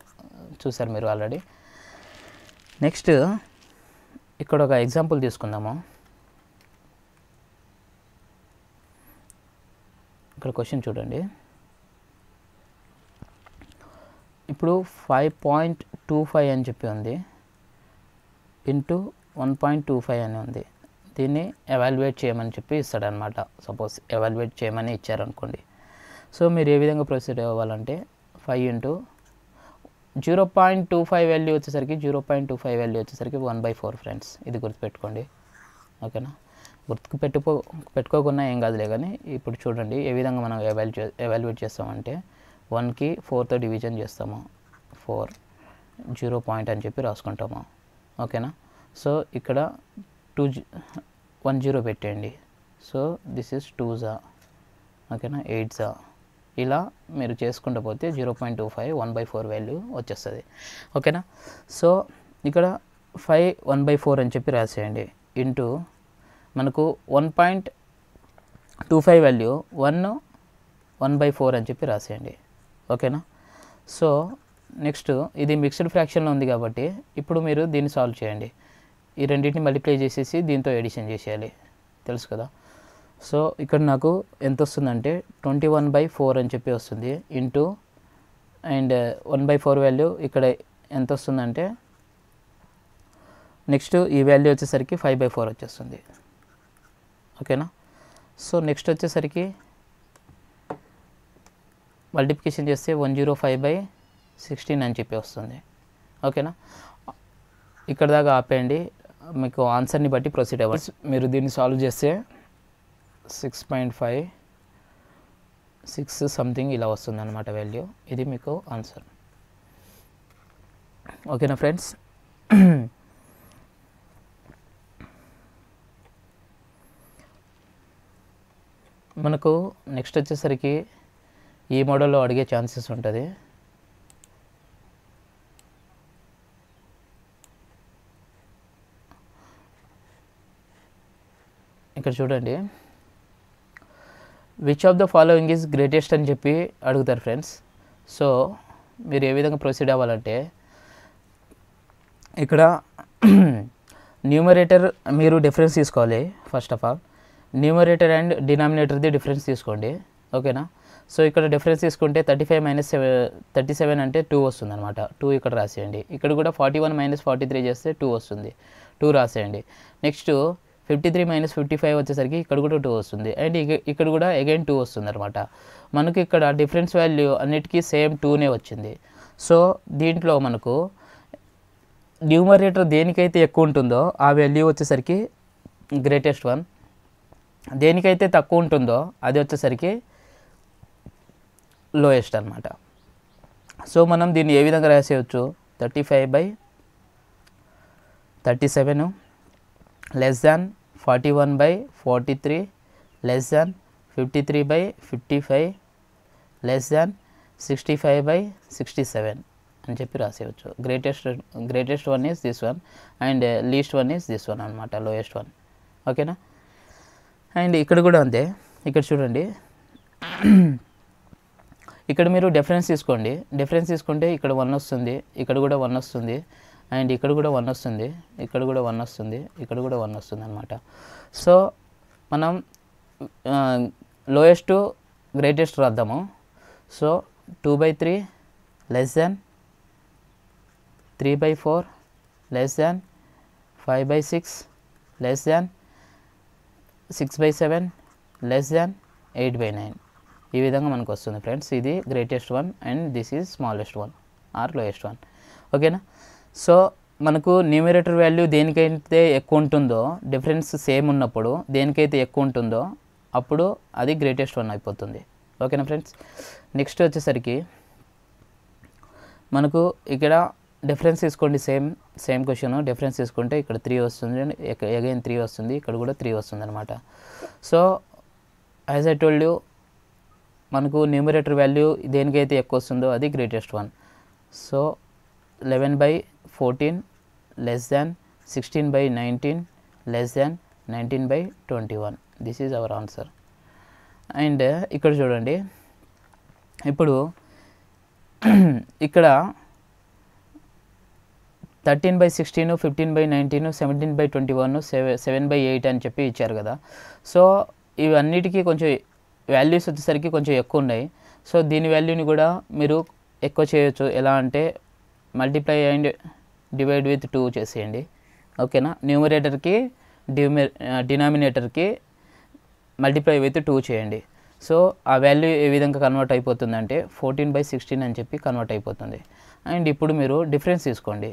చూసారు మీరు ఆల్రెడీ నెక్స్ట్ ఇక్కడ ఒక ఎగ్జాంపుల్ తీసుకుందాము ఇక్కడ క్వశ్చన్ చూడండి ఇప్పుడు ఫైవ్ పాయింట్ టూ ఫైవ్ అని చెప్పి ఉంది into one point two five అని ఉంది దీన్ని ఎవాల్యుయేట్ చేయమని చెప్పి ఇస్తాడనమాట సపోజ్ ఎవాల్యుయేట్ చేయమని ఇచ్చారనుకోండి సో మీరు ఏ విధంగా ప్రొసీడ్ అవ్వాలంటే five into zero point two five value వచ్చేసరికి zero point two five value వచ్చేసరికి వన్ బై ఫోర్ ఫ్రెండ్స్ ఇది గుర్తుపెట్టుకోండి ఓకేనా గుర్తుకు పెట్టుకో పెట్టుకోకుండా ఏం కాదులే కానీ ఇప్పుడు చూడండి ఏ విధంగా మనం ఎవాల్యూ ఎవాల్యుయేట్ చేస్తామంటే వన్కి ఫోర్తో డివిజన్ చేస్తాము ఫోర్ జీరో పాయింట్ అని చెప్పి రాసుకుంటాము ఓకేనా సో ఇక్కడ టూ వన్ జీరో పెట్టేయండి సో దిస్ ఈజ్ టూ జా ఓకేనా ఎయిట్ జా ఇలా మీరు చేసుకుంటూ పోతే zero point two five one by four value వచ్చేస్తుంది ఓకేనా సో ఇక్కడ ఫైవ్ వన్ బై ఫోర్ అని చెప్పి రాసేయండి ఇంటూ మనకు one point two five value one one by four అని చెప్పి రాసేయండి ఓకేనా సో నెక్స్ట్ ఇది మిక్స్డ్ ఫ్రాక్షన్లో ఉంది కాబట్టి ఇప్పుడు మీరు దీన్ని సాల్వ్ చేయండి ఈ రెండింటిని మల్టిప్లై చేసేసి దీంతో ఎడిషన్ చేసేయాలి తెలుసు కదా సో ఇక్కడ నాకు ఎంత వస్తుందంటే ట్వంటీ వన్ బై ఫోర్ అని చెప్పి వస్తుంది into and one by four value ఇక్కడ ఎంత వస్తుందంటే నెక్స్ట్ ఈ వాల్యూ వచ్చేసరికి ఫైవ్ బై ఫోర్ వచ్చేస్తుంది ఓకేనా సో నెక్స్ట్ వచ్చేసరికి మల్టిప్లికేషన్ చేస్తే one zero five by sixteen అని చెప్పి వస్తుంది ఓకేనా ఇక్కడ దాకా ఆపేయండి మీకు ఆన్సర్ని బట్టి ప్రొసీడ్ అవ్వండి మీరు దీన్ని సాల్వ్ చేస్తే six point five six something ఇలా వస్తుంది అనమాట వాల్యూ ఇది మీకు ఆన్సర్ ఓకేనా ఫ్రెండ్స్ మనకు నెక్స్ట్ వచ్చేసరికి ఈ మోడల్లో అడిగే ఛాన్సెస్ ఉంటుంది ఇక్కడ చూడండి which of the following is greatest అని చెప్పి అడుగుతారు ఫ్రెండ్స్ సో మీరు ఏ విధంగా ప్రొసీడ్ అవ్వాలంటే ఇక్కడ న్యూమరేటర్ మీరు డిఫరెన్స్ తీసుకోవాలి first of all numerator and డినామినేటర్ది డిఫరెన్స్ తీసుకోండి ఓకేనా సో ఇక్కడ డిఫరెన్స్ తీసుకుంటే thirty five minus thirty seven అంటే టూ వస్తుంది అనమాట టూ ఇక్కడ రాసేయండి ఇక్కడ కూడా forty one minus forty three చేస్తే టూ వస్తుంది టూ రాసేయండి next fifty three minus fifty five వచ్చేసరికి ఇక్కడ కూడా టూ వస్తుంది అండ్ ఇక్కడ కూడా అగైన్ టూ వస్తుంది అనమాట మనకు ఇక్కడ డిఫరెన్స్ వాల్యూ అన్నిటికీ సేమ్ టూనే వచ్చింది సో దీంట్లో మనకు న్యూమరేటర్ దేనికైతే ఎక్కువ ఉంటుందో ఆ వాల్యూ వచ్చేసరికి గ్రేటెస్ట్ వన్ దేనికైతే తక్కువ ఉంటుందో అది వచ్చేసరికి లోయెస్ట్ అనమాట సో మనం దీన్ని ఏ విధంగా రాసేయచ్చు thirty five by thirty seven less than forty one by forty three less than fifty three by fifty five less than sixty five by sixty seven అని చెప్పి రాసేయచ్చు greatest greatest one is this one and least one is this one అనమాట లోయెస్ట్ వన్ ఓకేనా అండ్ ఇక్కడ కూడా అంతే ఇక్కడ చూడండి ఇక్కడ మీరు డిఫరెన్స్ తీసుకోండి డిఫరెన్స్ తీసుకుంటే ఇక్కడ వన్ వస్తుంది ఇక్కడ కూడా వన్ వస్తుంది అండ్ ఇక్కడ కూడా వన్ వస్తుంది ఇక్కడ కూడా వన్ వస్తుంది ఇక్కడ కూడా వన్ వస్తుంది అనమాట సో మనం లోయెస్ట్ గ్రేటెస్ట్ రాద్దాము so two by three less than three by four less than five by six less than six by seven less than eight by nine ఈ విధంగా మనకు వస్తుంది ఫ్రెండ్స్ ఇది greatest one and this is smallest one or lowest one ఓకేనా సో మనకు న్యూమిరేటర్ వాల్యూ దేనికైతే ఎక్కువ ఉంటుందో డిఫరెన్స్ సేమ్ ఉన్నప్పుడు దేనికైతే ఎక్కువ ఉంటుందో అప్పుడు అది గ్రేటెస్ట్ వన్ అయిపోతుంది ఓకేనా ఫ్రెండ్స్ నెక్స్ట్ వచ్చేసరికి మనకు ఇక్కడ డిఫరెన్స్ తీసుకోండి సేమ్ సేమ్ క్వశ్చన్ డిఫరెన్స్ తీసుకుంటే ఇక్కడ త్రీ వస్తుంది అగైన్ త్రీ వస్తుంది ఇక్కడ కూడా త్రీ వస్తుంది అనమాట so as I told you మనకు న్యూమిరేటర్ వాల్యూ దేనికైతే ఎక్కువ వస్తుందో అది greatest one so eleven by fourteen less less sixteen by nineteen less less nineteen by twenty one this is our answer and ఇక్కడ చూడండి ఇప్పుడు ఇక్కడ thirteen by sixteen fifteen by nineteen seventeen by twenty one seven seven by eight అని చెప్పి ఇచ్చారు కదా సో ఇవన్నిటికీ కొంచెం వాల్యూస్ వచ్చేసరికి కొంచెం ఎక్కువ ఉన్నాయి సో దీని వాల్యూని కూడా మీరు ఎక్కువ చేయొచ్చు ఎలా అంటే multiply and divide with two చేసేయండి ఓకేనా న్యూమరేటర్కి డిమే డినామినేటర్కి మల్టిప్లై విత్ టూ చేయండి సో ఆ వాల్యూ ఏ విధంగా కన్వర్ట్ అయిపోతుందంటే ఫోర్టీన్ బై సిక్స్టీన్ అని చెప్పి కన్వర్ట్ అయిపోతుంది అండ్ ఇప్పుడు మీరు డిఫరెన్స్ తీసుకోండి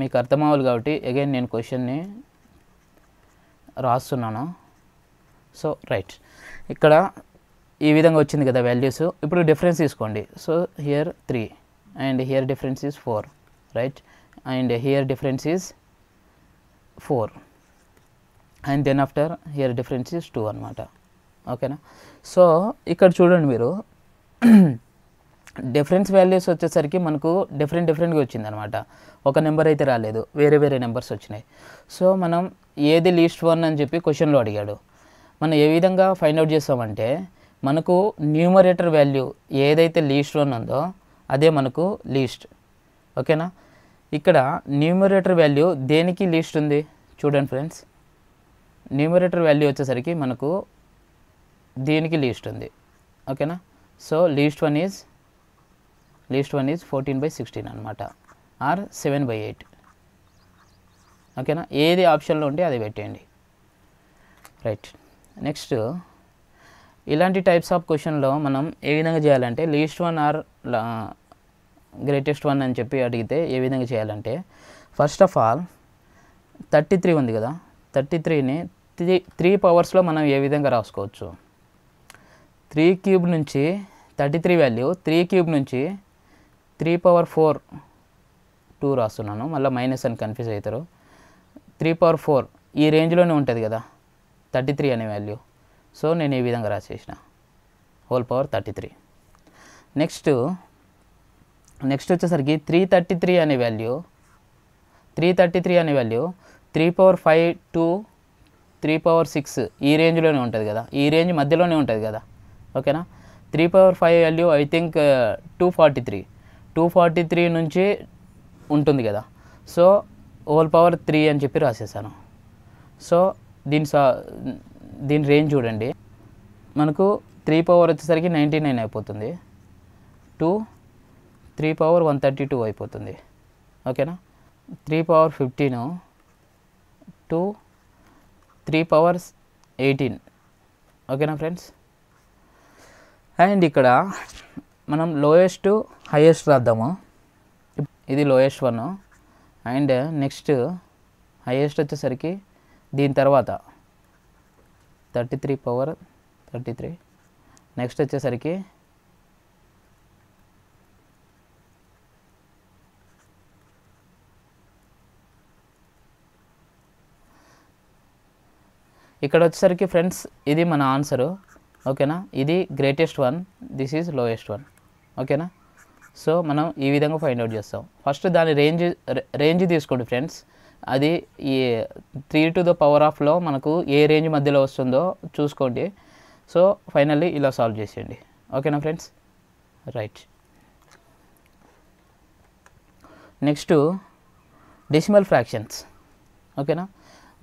మీకు అర్థమవ్వాలి కాబట్టి అగైన్ నేను క్వశ్చన్ని రాస్తున్నాను సో రైట్ ఇక్కడ ఈ విధంగా వచ్చింది కదా వాల్యూస్ ఇప్పుడు డిఫరెన్స్ తీసుకోండి so here three and here difference is 4 right and here difference is 4 and then after here difference is two అనమాట ఓకేనా సో ఇక్కడ చూడండి మీరు డిఫరెన్స్ వాల్యూస్ వచ్చేసరికి మనకు డిఫరెంట్ డిఫరెంట్గా వచ్చింది అనమాట ఒక నెంబర్ అయితే రాలేదు వేరే వేరే నెంబర్స్ వచ్చినాయి సో మనం ఏది లీస్ట్ వన్ అని చెప్పి క్వశ్చన్లో అడిగాడు మనం ఏ విధంగా ఫైండ్ అవుట్ చేస్తామంటే మనకు న్యూమరేటర్ వాల్యూ ఏదైతే లీస్ట్ వన్ ఉందో అదే మనకు లీస్ట్ ఓకేనా ఇక్కడ న్యూమరేటర్ వాల్యూ దేనికి లీస్ట్ ఉంది చూడండి ఫ్రెండ్స్ న్యూమరేటర్ వాల్యూ వచ్చేసరికి మనకు దేనికి లీస్ట్ ఉంది ఓకేనా so least one is least one is fourteen by sixteen అనమాట ఆర్ సెవెన్ బై ఎయిట్ ఓకేనా ఏది ఆప్షన్లో ఉంటే అది పెట్టేయండి రైట్ నెక్స్ట్ ఇలాంటి టైప్స్ ఆఫ్ క్వశ్చన్లో మనం ఏ విధంగా చేయాలంటే least one or greatest one అని చెప్పి అడిగితే ఏ విధంగా చేయాలంటే first of all thirty three ఉంది కదా థర్టీ త్రీని త్రీ త్రీ పవర్స్లో మనం ఏ విధంగా రాసుకోవచ్చు త్రీ క్యూబ్ నుంచి thirty three value three cube నుంచి త్రీ పవర్ ఫోర్ టూ రాస్తున్నాను మళ్ళీ మైనస్ అని కన్ఫ్యూజ్ అవుతారు త్రీ పవర్ ఫోర్ ఈ రేంజ్లోనే ఉంటుంది కదా థర్టీ త్రీ అనే వాల్యూ సో నేను ఈ విధంగా రాసేసిన whole power thirty three next next వచ్చేసరికి త్రీ థర్టీ త్రీ అనే వాల్యూ త్రీ థర్టీ త్రీ అనే value three power five to three power six ఈ రేంజ్లోనే ఉంటుంది కదా ఈ రేంజ్ మధ్యలోనే ఉంటుంది కదా ఓకేనా three power five value I think two forty three two forty three నుంచి ఉంటుంది కదా సో హోల్ పవర్ త్రీ అని చెప్పి రాసేసాను సో దీని సా దీని రేంజ్ చూడండి మనకు త్రీ పవర్ వచ్చేసరికి నైంటీ నైన్ అయిపోతుంది two three power one thirty two అయిపోతుంది ఓకేనా three power fifteen two three powers eighteen ఓకేనా ఫ్రెండ్స్ అండ్ ఇక్కడ మనం లోయెస్ట్ హైయెస్ట్ రాద్దాము ఇది lowest one and next highest వచ్చేసరికి దీని తర్వాత thirty three power thirty three next వచ్చేసరికి ఇక్కడ వచ్చేసరికి ఫ్రెండ్స్ ఇది మన ఆన్సరు ఓకేనా ఇది greatest one this is lowest one ఓకేనా సో మనం ఈ విధంగా ఫైండ్ అవుట్ చేస్తాం ఫస్ట్ దాని రేంజ్ రేంజ్ తీసుకోండి ఫ్రెండ్స్ అది ఈ త్రీ టు ద పవర్ ఆఫ్లో మనకు ఏ రేంజ్ మధ్యలో వస్తుందో చూసుకోండి సో ఫైనల్లీ ఇలా సాల్వ్ చేసేయండి ఓకేనా friends right next decimal fractions ఓకేనా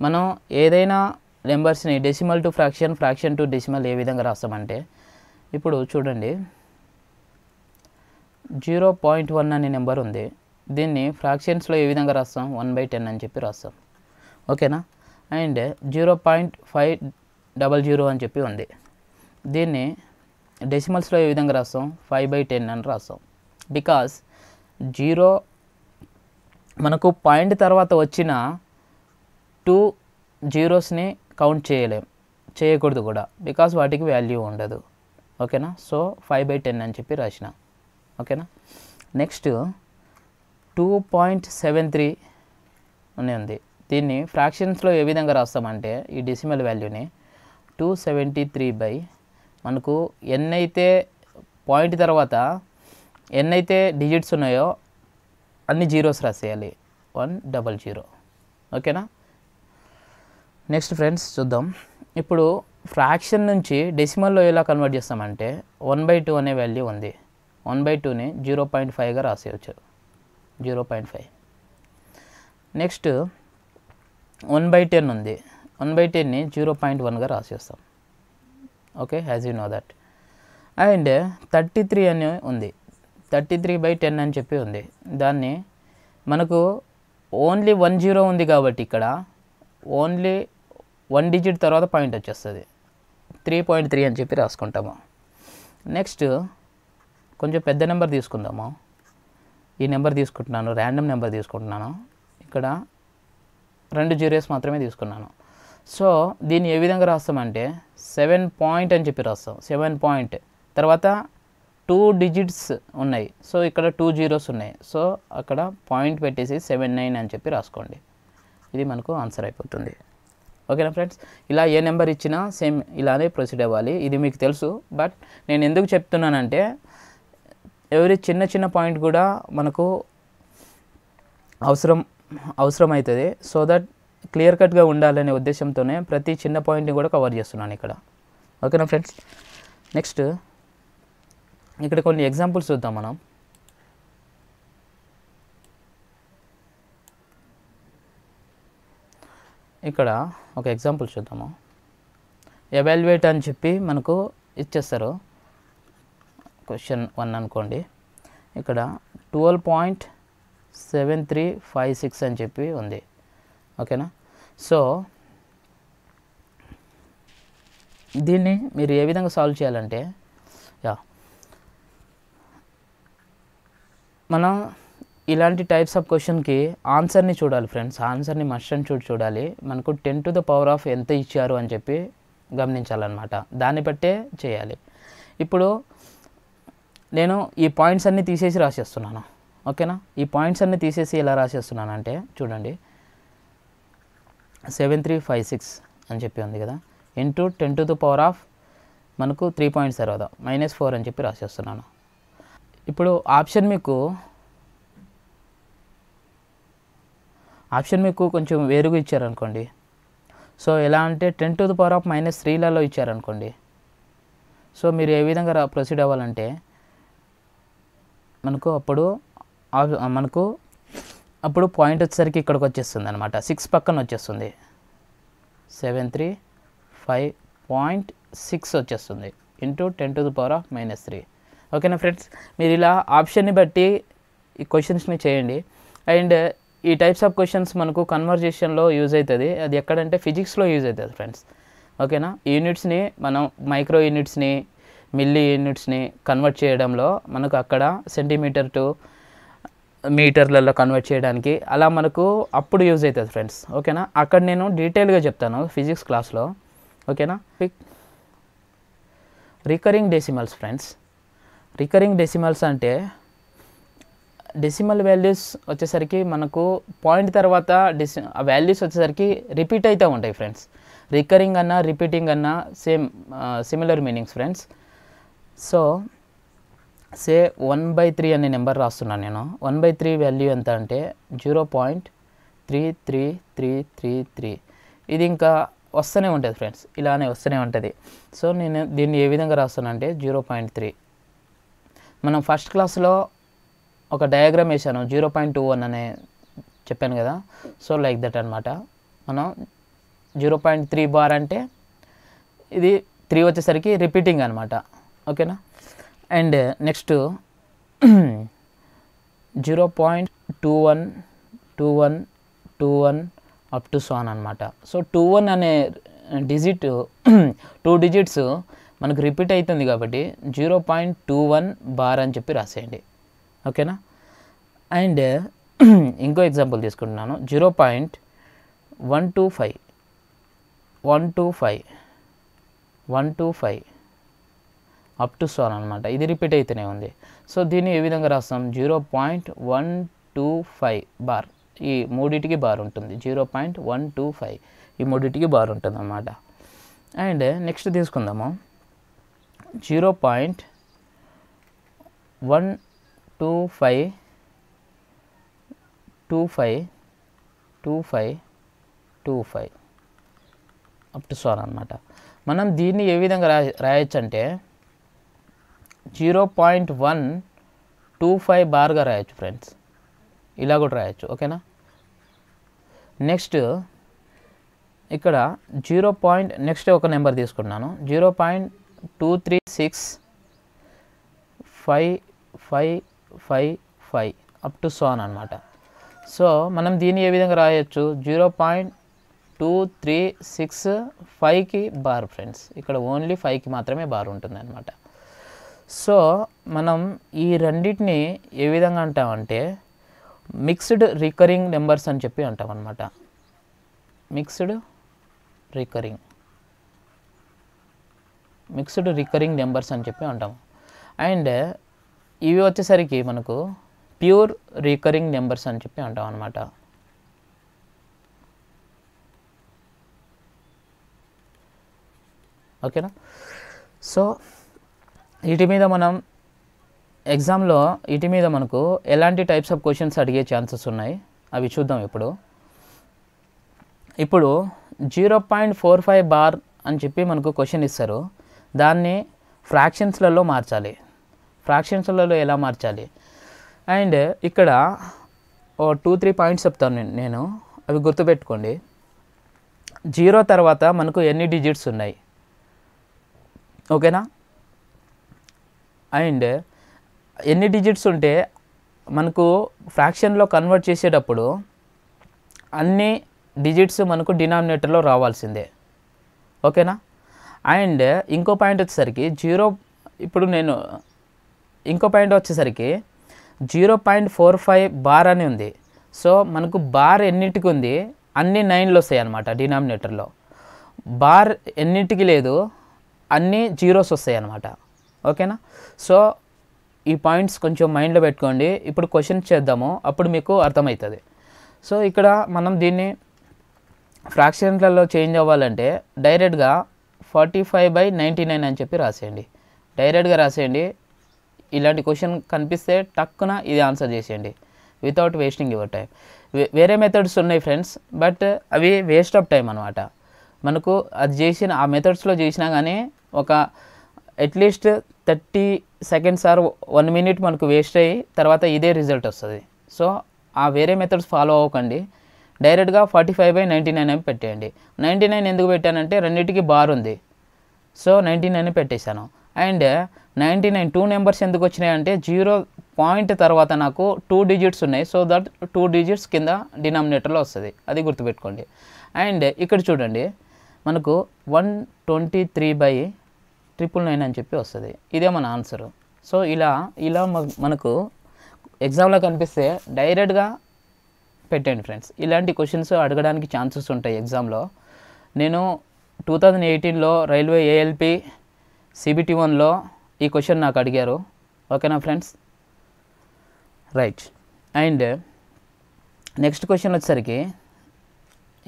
మనం ఏదైనా నెంబర్స్ని decimal to fraction fraction to decimal ఏ విధంగా రాస్తామంటే ఇప్పుడు చూడండి జీరో పాయింట్ వన్ అనే నెంబర్ ఉంది దీన్ని ఫ్రాక్షన్స్లో ఏ విధంగా రాస్తాం వన్ బై టెన్ అని చెప్పి రాస్తాం ఓకేనా and zero point five double zero అని చెప్పి ఉంది దీన్ని డెసిమల్స్లో ఏ విధంగా రాస్తాం ఫైవ్ బై టెన్ అని రాస్తాం బికాస్ జీరో మనకు పాయింట్ తర్వాత వచ్చిన టూ జీరోస్ని కౌంట్ చేయలేం చేయకూడదు కూడా బికాస్ వాటికి వాల్యూ ఉండదు ఓకేనా సో ఫైవ్ బై టెన్ అని చెప్పి రాసిన ఓకేనా next two point seven three అని ఉంది దీన్ని ఫ్రాక్షన్స్లో ఏ విధంగా రాస్తామంటే ఈ డెసిమల్ వాల్యూని టూ సెవెంటీ త్రీ బై మనకు ఎన్ అయితే పాయింట్ తర్వాత ఎన్ అయితే డిజిట్స్ ఉన్నాయో అన్ని జీరోస్ రాసేయాలి వన్ డబల్ జీరో ఓకేనా నెక్స్ట్ ఫ్రెండ్స్ చూద్దాం ఇప్పుడు ఫ్రాక్షన్ నుంచి డెసిమల్లో ఎలా కన్వర్ట్ చేస్తామంటే వన్ బై టూ అనే వాల్యూ ఉంది వన్ బై టూని జీరో పాయింట్ ఫైవ్గా రాసేయచ్చు zero point five next one by ten ఉంది వన్ బై టెన్ని జీరో పాయింట్ వన్గా రాసేస్తాం okay as you know that and thirty three అని ఉంది థర్టీ త్రీ బై టెన్ అని చెప్పి ఉంది దాన్ని మనకు ఓన్లీ వన్ జీరో ఉంది కాబట్టి ఇక్కడ ఓన్లీ వన్ డిజిట్ తర్వాత పాయింట్ వచ్చేస్తుంది త్రీ పాయింట్ త్రీ అని చెప్పి రాసుకుంటాము నెక్స్ట్ కొంచెం పెద్ద నెంబర్ తీసుకుందాము ఈ నెంబర్ తీసుకుంటున్నాను ర్యాండమ్ నెంబర్ తీసుకుంటున్నాను ఇక్కడ రెండు జీరోస్ మాత్రమే తీసుకున్నాను సో దీన్ని ఏ విధంగా రాస్తామంటే సెవెన్ పాయింట్ అని చెప్పి రాస్తాం సెవెన్ పాయింట్ తర్వాత టూ డిజిట్స్ ఉన్నాయి సో ఇక్కడ టూ జీరోస్ ఉన్నాయి సో అక్కడ పాయింట్ పెట్టేసి సెవెన్ నైన్ అని చెప్పి రాసుకోండి ఇది మనకు ఆన్సర్ అయిపోతుంది ఓకేనా ఫ్రెండ్స్ ఇలా ఏ నెంబర్ ఇచ్చినా సేమ్ ఇలానే ప్రొసీడ్ అవ్వాలి ఇది మీకు తెలుసు బట్ నేను ఎందుకు చెప్తున్నానంటే ఎవరి చిన్న చిన్న పాయింట్ కూడా మనకు అవసరం అవసరం అవుతుంది సో దట్ క్లియర్ కట్గా ఉండాలనే ఉద్దేశంతోనే ప్రతి చిన్న పాయింట్ని కూడా కవర్ చేస్తున్నాను ఇక్కడ ఓకేనా ఫ్రెండ్స్ నెక్స్ట్ ఇక్కడ కొన్ని ఎగ్జాంపుల్స్ చూద్దాం మనం ఇక్కడ ఒక ఎగ్జాంపుల్ చూద్దాము ఎవాల్యుయేట్ అని చెప్పి మనకు ఇచ్చేస్తారు క్వశ్చన్ వన్ అనుకోండి ఇక్కడ twelve point seven three five six అని చెప్పి ఉంది ఓకేనా సో దీన్ని మీరు ఏ విధంగా సాల్వ్ చేయాలంటే యా మనం ఇలాంటి టైప్స్ ఆఫ్ క్వశ్చన్కి ఆన్సర్ని చూడాలి ఫ్రెండ్స్ ఆన్సర్ని మస్ట్ అండ్ చూడాలి మనకు ten to the power of ఎంత ఇచ్చారు అని చెప్పి గమనించాలన్నమాట దాన్ని బట్టే చేయాలి ఇప్పుడు నేను ఈ పాయింట్స్ అన్నీ తీసేసి రాసేస్తున్నాను ఓకేనా ఈ పాయింట్స్ అన్నీ తీసేసి ఎలా రాసేస్తున్నాను అంటే చూడండి సెవెన్ త్రీ ఫైవ్ సిక్స్ అని చెప్పి ఉంది కదా into ten to the power of మనకు త్రీ పాయింట్స్ తర్వాత మైనస్ ఫోర్ అని చెప్పి రాసేస్తున్నాను ఇప్పుడు ఆప్షన్ మీకు ఆప్షన్ మీకు కొంచెం వేరుగా ఇచ్చారనుకోండి సో ఎలా అంటే ten to the power of minus త్రీలలో ఇచ్చారనుకోండి సో మీరు ఏ విధంగా ప్రొసీడ్ అవ్వాలంటే మనకు అప్పుడు మనకు అప్పుడు పాయింట్ వచ్చేసరికి ఇక్కడికి వచ్చేస్తుంది అనమాట సిక్స్ పక్కన వచ్చేస్తుంది seven three five point six వచ్చేస్తుంది into ten to the power of minus three ఓకేనా ఫ్రెండ్స్ మీరు ఇలా ఆప్షన్ని బట్టి ఈ క్వశ్చన్స్ని చేయండి అండ్ ఈ టైప్స్ ఆఫ్ క్వశ్చన్స్ మనకు కన్వర్జేషన్లో యూజ్ అవుతుంది అది ఎక్కడంటే ఫిజిక్స్లో యూజ్ అవుతుంది ఫ్రెండ్స్ ఓకేనా యూనిట్స్ని మనం మైక్రో యూనిట్స్ని మిల్లీ యూనిట్స్ని కన్వర్ట్ చేయడంలో మనకు అక్కడ సెంటీమీటర్ టు మీటర్లలో కన్వర్ట్ చేయడానికి అలా మనకు అప్పుడు యూజ్ అవుతుంది ఫ్రెండ్స్ ఓకేనా అక్కడ నేను డీటెయిల్గా చెప్తాను ఫిజిక్స్ క్లాస్లో ఓకేనా recurring decimals friends recurring decimals అంటే డెసిమల్ వాల్యూస్ వచ్చేసరికి మనకు పాయింట్ తర్వాత డెసి వాల్యూస్ వచ్చేసరికి రిపీట్ అవుతూ ఉంటాయి ఫ్రెండ్స్ రికరింగ్ అన్నా రిపీటింగ్ అన్నా same similar meanings friends so say one by three అనే నెంబర్ రాస్తున్నాను నేను వన్ బై త్రీ వాల్యూ ఎంత అంటే zero point three three three three three ఇది ఇంకా వస్తూనే ఉంటుంది ఫ్రెండ్స్ ఇలానే వస్తూనే ఉంటుంది సో నేను దీన్ని ఏ విధంగా అంటే జీరో పాయింట్ త్రీ మనం ఫస్ట్ క్లాస్లో ఒక డయాగ్రామ్ వేసాను జీరో పాయింట్ టూ వన్ అనే చెప్పాను కదా సో లైక్ దట్ అనమాట మనం జీరో పాయింట్ త్రీ బార్ అంటే ఇది త్రీ వచ్చేసరికి రిపీటింగ్ అనమాట ఓకేనా and next zero point two one two one two one up to so on అనమాట సో టూ వన్ అనే డిజిట్ టూ డిజిట్స్ మనకు రిపీట్ అవుతుంది కాబట్టి zero point two one bar అని చెప్పి రాసేయండి ఓకేనా అండ్ ఇంకో ఎగ్జాంపుల్ తీసుకుంటున్నాను zero point one two five one two five one two five up to so on అనమాట ఇది రిపీట్ అయితేనే ఉంది సో దీన్ని ఏ విధంగా రాస్తాం zero point one two five bar ఈ మూడింటికి బార్ ఉంటుంది zero point one two five ఈ మూడింటికి బార్ ఉంటుంది అనమాట అండ్ నెక్స్ట్ తీసుకుందాము zero point one two five two five two five two five up to so on అనమాట మనం దీన్ని ఏ విధంగా రాయ రాయొచ్చు zero point one two five బార్గా రాయొచ్చు ఫ్రెండ్స్ ఇలా కూడా రాయొచ్చు ఓకేనా నెక్స్ట్ ఇక్కడ జీరో పాయింట్ నెక్స్ట్ ఒక నెంబర్ తీసుకున్నాను zero point two three six five five five five up to so on అనమాట సో మనం దీన్ని ఏ విధంగా రాయొచ్చు zero point two three six ఫైవ్కి బార్ ఫ్రెండ్స్ ఇక్కడ ఓన్లీ ఫైవ్కి మాత్రమే బార్ ఉంటుంది అనమాట సో మనం ఈ రెండింటిని ఏ విధంగా అంటామంటే మిక్స్డ్ రికరింగ్ నెంబర్స్ అని చెప్పి అంటాం అనమాట mixed recurring mixed recurring numbers అని చెప్పి అంటాం అండ్ ఇవి వచ్చేసరికి మనకు ప్యూర్ రికరింగ్ నెంబర్స్ అని చెప్పి అంటాం అనమాట ఓకేనా సో వీటి మీద మనం ఎగ్జామ్లో వీటి మీద మనకు ఎలాంటి టైప్స్ ఆఫ్ క్వశ్చన్స్ అడిగే ఛాన్సెస్ ఉన్నాయి అవి చూద్దాం ఇప్పుడు ఇప్పుడు zero point four five bar అని చెప్పి మనకు క్వశ్చన్ ఇస్తారు దాన్ని ఫ్రాక్షన్స్లలో మార్చాలి ఫ్రాక్షన్స్లలో ఎలా మార్చాలి అండ్ ఇక్కడ ఓ టూ త్రీ పాయింట్స్ చెప్తాను నేను అవి గుర్తుపెట్టుకోండి జీరో తర్వాత మనకు ఎన్ని డిజిట్స్ ఉన్నాయి ఓకేనా అండ్ ఎన్ని డిజిట్స్ ఉంటే మనకు ఫ్రాక్షన్లో కన్వర్ట్ చేసేటప్పుడు అన్ని డిజిట్స్ మనకు డినామినేటర్లో రావాల్సిందే ఓకేనా అండ్ ఇంకో పాయింట్ వచ్చేసరికి జీరో ఇప్పుడు నేను ఇంకో పాయింట్ వచ్చేసరికి zero point four five bar అని ఉంది సో మనకు బార్ ఎన్నిటికి ఉంది అన్ని నైన్లు వస్తాయి అనమాట డినామినేటర్లో బార్ ఎన్నింటికి లేదు అన్ని జీరోస్ వస్తాయి అనమాట ఓకేనా సో ఈ పాయింట్స్ కొంచెం మైండ్లో పెట్టుకోండి ఇప్పుడు క్వశ్చన్ చేద్దాము అప్పుడు మీకు అర్థమవుతుంది సో ఇక్కడ మనం దీన్ని ఫ్రాక్షన్లలో చేంజ్ అవ్వాలంటే డైరెక్ట్గా forty five by ninety nine అని చెప్పి రాసేయండి డైరెక్ట్గా రాసేయండి ఇలాంటి క్వశ్చన్ కనిపిస్తే టక్కున ఇది ఆన్సర్ చేసేయండి వితౌట్ వేస్టింగ్ యువర్ టైం వేరే మెథడ్స్ ఉన్నాయి ఫ్రెండ్స్ బట్ అవి వేస్ట్ ఆఫ్ టైం అనమాట మనకు అది చేసిన ఆ మెథడ్స్లో చేసినా కానీ ఒక at least thirty seconds or one minute మనకు వేస్ట్ అయ్యి తర్వాత ఇదే రిజల్ట్ వస్తుంది సో ఆ వేరే మెథడ్స్ ఫాలో అవ్వకండి డైరెక్ట్గా forty five by ninety nine అని పెట్టేయండి నైంటీ నైన్ ఎందుకు పెట్టానంటే రెండింటికి బార్ ఉంది సో నైంటీ నైన్ పెట్టేశాను and ninety nine two numbers ఎందుకు వచ్చినాయి అంటే జీరో పాయింట్ తర్వాత నాకు టూ డిజిట్స్ ఉన్నాయి సో దట్ టూ డిజిట్స్ కింద డినామినేటర్లో వస్తుంది అది గుర్తుపెట్టుకోండి అండ్ ఇక్కడ చూడండి మనకు one twenty three by triple nine అని చెప్పి వస్తుంది ఇదే మన ఆన్సరు సో ఇలా ఇలా మనకు ఎగ్జామ్లో కనిపిస్తే డైరెక్ట్గా పెట్టండి ఫ్రెండ్స్ ఇలాంటి క్వశ్చన్స్ అడగడానికి ఛాన్సెస్ ఉంటాయి ఎగ్జామ్లో నేను టూ థౌజండ్ ఎయిటీన్లో రైల్వే ఏఎల్పి సిబిటి వన్లో ఈ క్వశ్చన్ నాకు అడిగారు ఓకేనా friends right and next question వచ్చేసరికి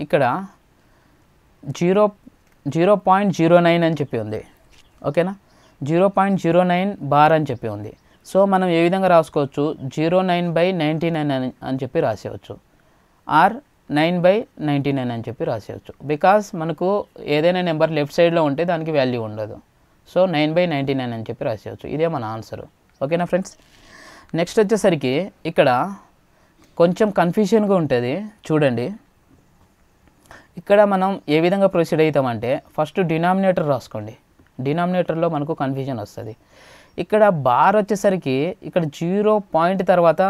ఇక్కడ zero zero point zero nine అని చెప్పి ఉంది ఓకేనా zero point zero nine bar అని చెప్పి ఉంది సో మనం ఏ విధంగా రాసుకోవచ్చు zero nine by ninety nine అని అని చెప్పి రాసేవచ్చు or nine by ninety nine అని చెప్పి రాసేవచ్చు బికాస్ మనకు ఏదైనా నెంబర్ లెఫ్ట్ సైడ్లో ఉంటే దానికి వాల్యూ ఉండదు so nine by ninety nine అని చెప్పి రాసేయచ్చు ఇదే మన ఆన్సర్ ఓకేనా ఫ్రెండ్స్ నెక్స్ట్ వచ్చేసరికి ఇక్కడ కొంచెం కన్ఫ్యూషన్గా ఉంటుంది చూడండి ఇక్కడ మనం ఏ విధంగా ప్రొసీడ్ అవుతామంటే ఫస్ట్ డినామినేటర్ రాసుకోండి డినామినేటర్లో మనకు కన్ఫ్యూజన్ వస్తుంది ఇక్కడ బార్ వచ్చేసరికి ఇక్కడ జీరో పాయింట్ తర్వాత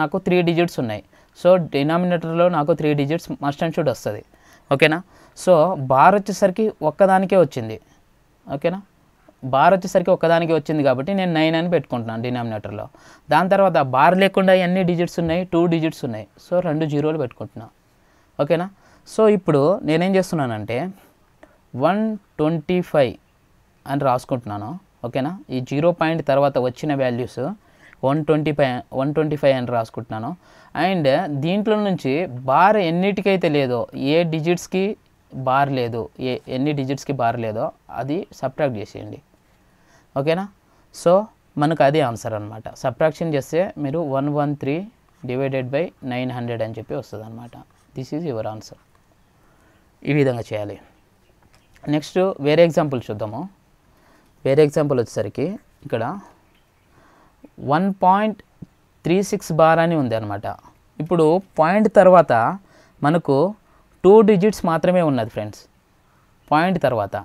నాకు త్రీ డిజిట్స్ ఉన్నాయి సో డినామినేటర్లో నాకు three digits must and should వస్తుంది ఓకేనా సో బార్ వచ్చేసరికి ఒక్కదానికే వచ్చింది ఓకేనా బార్ వచ్చేసరికి ఒకదానికి వచ్చింది కాబట్టి నేను నైన్ అని పెట్టుకుంటున్నాను డినామినేటర్లో దాని తర్వాత బార్ లేకుండా ఎన్ని డిజిట్స్ ఉన్నాయి టూ డిజిట్స్ ఉన్నాయి సో రెండు జీరోలు పెట్టుకుంటున్నా ఓకేనా సో ఇప్పుడు నేనేం చేస్తున్నానంటే వన్ ట్వంటీ ఫైవ్ అని రాసుకుంటున్నాను ఓకేనా ఈ జీరో పాయింట్ తర్వాత వచ్చిన values one twenty five one twenty five అని రాసుకుంటున్నాను అండ్ దీంట్లో నుంచి బార్ ఎన్నిటికైతే లేదో ఏ డిజిట్స్కి బార్ లేదు ఏ ఎన్ని డిజిట్స్కి బార్ లేదో అది సబ్ట్రాక్ట్ చేసేయండి ఓకేనా సో మనకు అది ఆన్సర్ అనమాట సబ్ట్రాక్షన్ చేస్తే మీరు one one three divided by nine hundred అని చెప్పి వస్తుంది అనమాట దిస్ ఈజ్ యువర్ ఆన్సర్ ఈ విధంగా చేయాలి నెక్స్ట్ వేరే ఎగ్జాంపుల్ చూద్దాము వేరే ఎగ్జాంపుల్ వచ్చేసరికి ఇక్కడ one point three six bar అని ఉంది అనమాట ఇప్పుడు పాయింట్ తర్వాత మనకు టూ డిజిట్స్ మాత్రమే ఉన్నది ఫ్రెండ్స్ పాయింట్ తర్వాత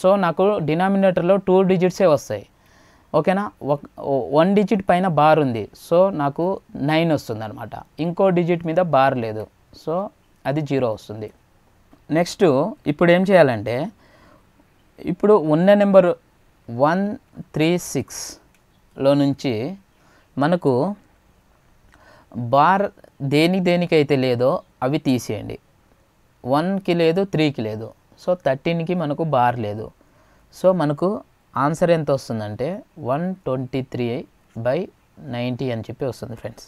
సో నాకు డినామినేటర్లో టూ డిజిట్సే వస్తాయి ఓకేనా వన్ డిజిట్ పైన బార్ ఉంది సో నాకు నైన్ వస్తుంది అనమాట ఇంకో డిజిట్ మీద బార్ లేదు సో అది జీరో వస్తుంది నెక్స్ట్ ఇప్పుడు ఏం చేయాలంటే ఇప్పుడు ఉన్న నెంబరు వన్ త్రీ సిక్స్లో నుంచి మనకు బార్ దేనికి దేనికైతే లేదో అవి తీసేయండి వన్కి లేదు త్రీకి లేదు సో థర్టీన్కి మనకు బార్ లేదు సో మనకు ఆన్సర్ ఎంత వస్తుందంటే one twenty three by ninety అని చెప్పి వస్తుంది ఫ్రెండ్స్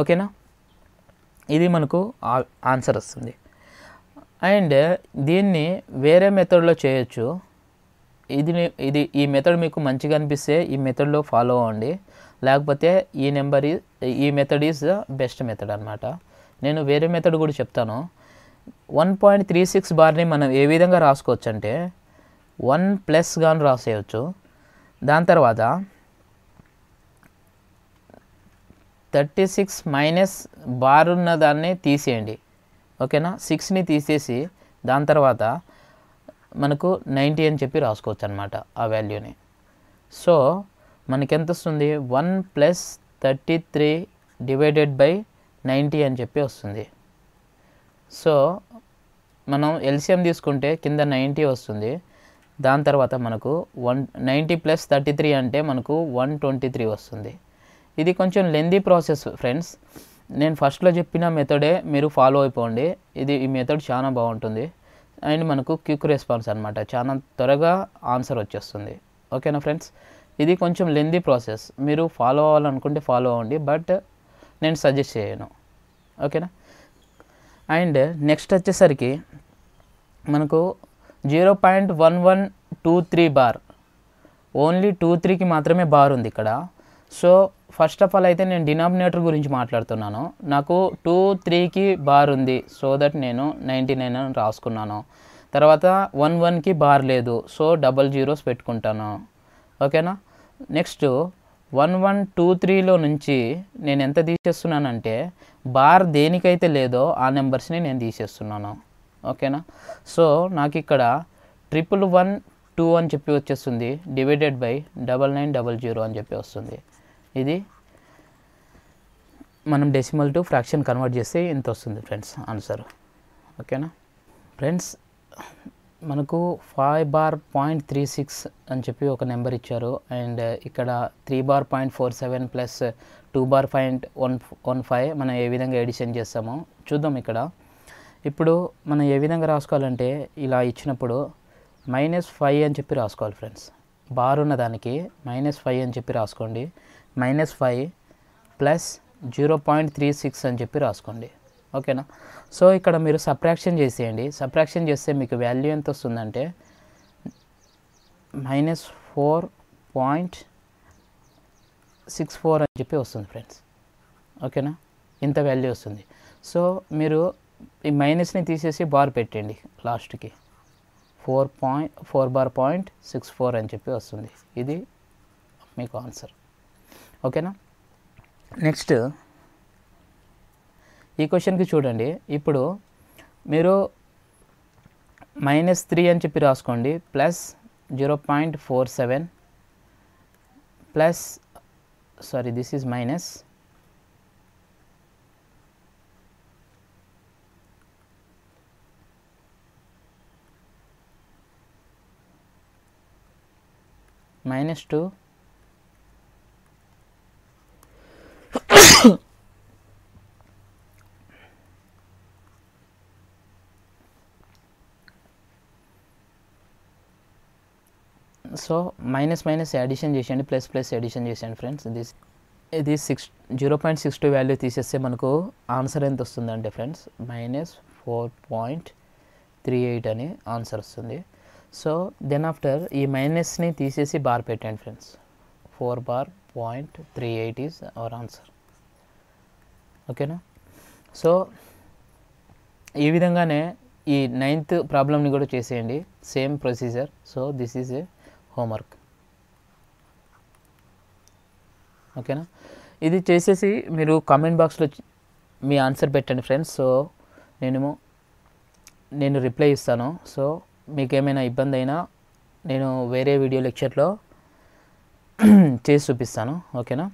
ఓకేనా ఇది మనకు ఆన్సర్ వస్తుంది అండ్ దీన్ని వేరే మెథడ్లో చేయొచ్చు ఇది ఇది ఈ మెథడ్ మీకు మంచిగా అనిపిస్తే ఈ మెథడ్లో ఫాలో అవ్వండి లేకపోతే ఈ నెంబర్ ఈ మెథడ్ ఈజ్ బెస్ట్ మెథడ్ అనమాట నేను వేరే మెథడ్ కూడా చెప్తాను వన్ పాయింట్ త్రీ సిక్స్ బార్ని మనం ఏ విధంగా రాసుకోవచ్చు అంటే వన్ ప్లస్ కానీ రాసేయచ్చు దాని తర్వాత థర్టీ సిక్స్ మైనస్ బార్ ఉన్న దాన్ని తీసేయండి ఓకేనా సిక్స్ని తీసేసి దాని తర్వాత మనకు నైంటీ అని చెప్పి రాసుకోవచ్చు అనమాట ఆ వాల్యూని సో మనకి ఎంత వస్తుంది one plus thirty three divided by ninety అని చెప్పి వస్తుంది సో మనం ఎల్సిఎం తీసుకుంటే కింద నైంటీ వస్తుంది దాని తర్వాత మనకు one ninety plus thirty three అంటే మనకు వన్ ట్వంటీ త్రీ వస్తుంది ఇది కొంచెం లెందీ ప్రాసెస్ ఫ్రెండ్స్ నేను ఫస్ట్లో చెప్పిన మెథడే మీరు ఫాలో అయిపోండి ఇది ఈ మెథడ్ చాలా బాగుంటుంది అండ్ మనకు క్విక్ రెస్పాన్స్ అనమాట చాలా త్వరగా ఆన్సర్ వచ్చేస్తుంది ఓకేనా ఫ్రెండ్స్ ఇది కొంచెం లెందీ ప్రాసెస్ మీరు ఫాలో అవ్వాలనుకుంటే ఫాలో అవ్వండి బట్ నేను సజెస్ట్ చేయను ఓకేనా అండ్ నెక్స్ట్ వచ్చేసరికి మనకు zero point one one two three bar only two త్రీకి మాత్రమే బార్ ఉంది ఇక్కడ సో ఫస్ట్ ఆఫ్ ఆల్ అయితే నేను డినామినేటర్ గురించి మాట్లాడుతున్నాను నాకు టూ త్రీకి బార్ ఉంది సో దట్ నేను నైంటీ నైన్ అని రాసుకున్నాను తర్వాత వన్ వన్కి బార్ లేదు సో డబల్ జీరోస్ పెట్టుకుంటాను ఓకేనా నెక్స్ట్ వన్ వన్ టూ త్రీలో నుంచి నేను ఎంత తీసేస్తున్నానంటే బార్ దేనికైతే లేదో ఆ నెంబర్స్ని నేను తీసేస్తున్నాను ఓకేనా సో నాకు ఇక్కడ ట్రిపుల్ వన్ టూ అని చెప్పి వచ్చేస్తుంది divided by double nine double zero అని చెప్పి వస్తుంది ఇది మనం డెసిమల్ టు ఫ్రాక్షన్ కన్వర్ట్ చేస్తే ఇంత వస్తుంది ఫ్రెండ్స్ ఆన్సర్ ఓకేనా ఫ్రెండ్స్ మనకు five bar point three six అని చెప్పి ఒక నెంబర్ ఇచ్చారు అండ్ ఇక్కడ three bar point four seven plus two bar point one one five మనం ఏ విధంగా ఎడిషన్ చేస్తామో చూద్దాం ఇక్కడ ఇప్పుడు మనం ఏ విధంగా రాసుకోవాలంటే ఇలా ఇచ్చినప్పుడు మైనస్ ఫైవ్ అని చెప్పి రాసుకోవాలి ఫ్రెండ్స్ బార్ ఉన్న దానికి మైనస్ ఫైవ్ అని చెప్పి రాసుకోండి minus five plus zero point three six అని చెప్పి రాసుకోండి ఓకేనా సో ఇక్కడ మీరు సబ్ట్రాక్షన్ చేసేయండి సబ్ట్రాక్షన్ చేస్తే మీకు వాల్యూ ఎంత వస్తుందంటే minus four point six four అని చెప్పి వస్తుంది ఫ్రెండ్స్ ఓకేనా ఇంత వాల్యూ వస్తుంది సో మీరు ఈ మైనస్ని తీసేసి బార్ పెట్టండి లాస్ట్కి four point four bar point six four అని చెప్పి వస్తుంది ఇది మీకు ఆన్సర్ ఓకేనా నెక్స్ట్ ఈ క్వశ్చన్కి చూడండి ఇప్పుడు మీరు మైనస్ త్రీ అని చెప్పి రాసుకోండి plus zero point four seven plus sorry this is minus minus two so minus minus addition చేసేయండి ప్లస్ ప్లస్ ఎడిషన్ చేసేయండి ఫ్రెండ్స్ దిస్ ఇది six zero point six two value తీసేస్తే మనకు ఆన్సర్ ఎంత వస్తుందండి friends minus four point three eight అని ఆన్సర్ వస్తుంది సో దెన్ ఆఫ్టర్ ఈ మైనస్ని తీసేసి బార్ పెట్టండి friends four bar point three eight is our answer ఓకేనా సో ఈ విధంగానే ఈ నైన్త్ ప్రాబ్లమ్ని కూడా చేసేయండి same procedure so this is a homework ఓకేనా ఇది చేసేసి మీరు కామెంట్ బాక్స్లో మీ ఆన్సర్ పెట్టండి ఫ్రెండ్స్ సో నేను నేను రిప్లై ఇస్తాను సో మీకు ఏమైనా ఇబ్బంది అయినా నేను వేరే వీడియో లెక్చర్లో చేసి చూపిస్తాను ఓకేనా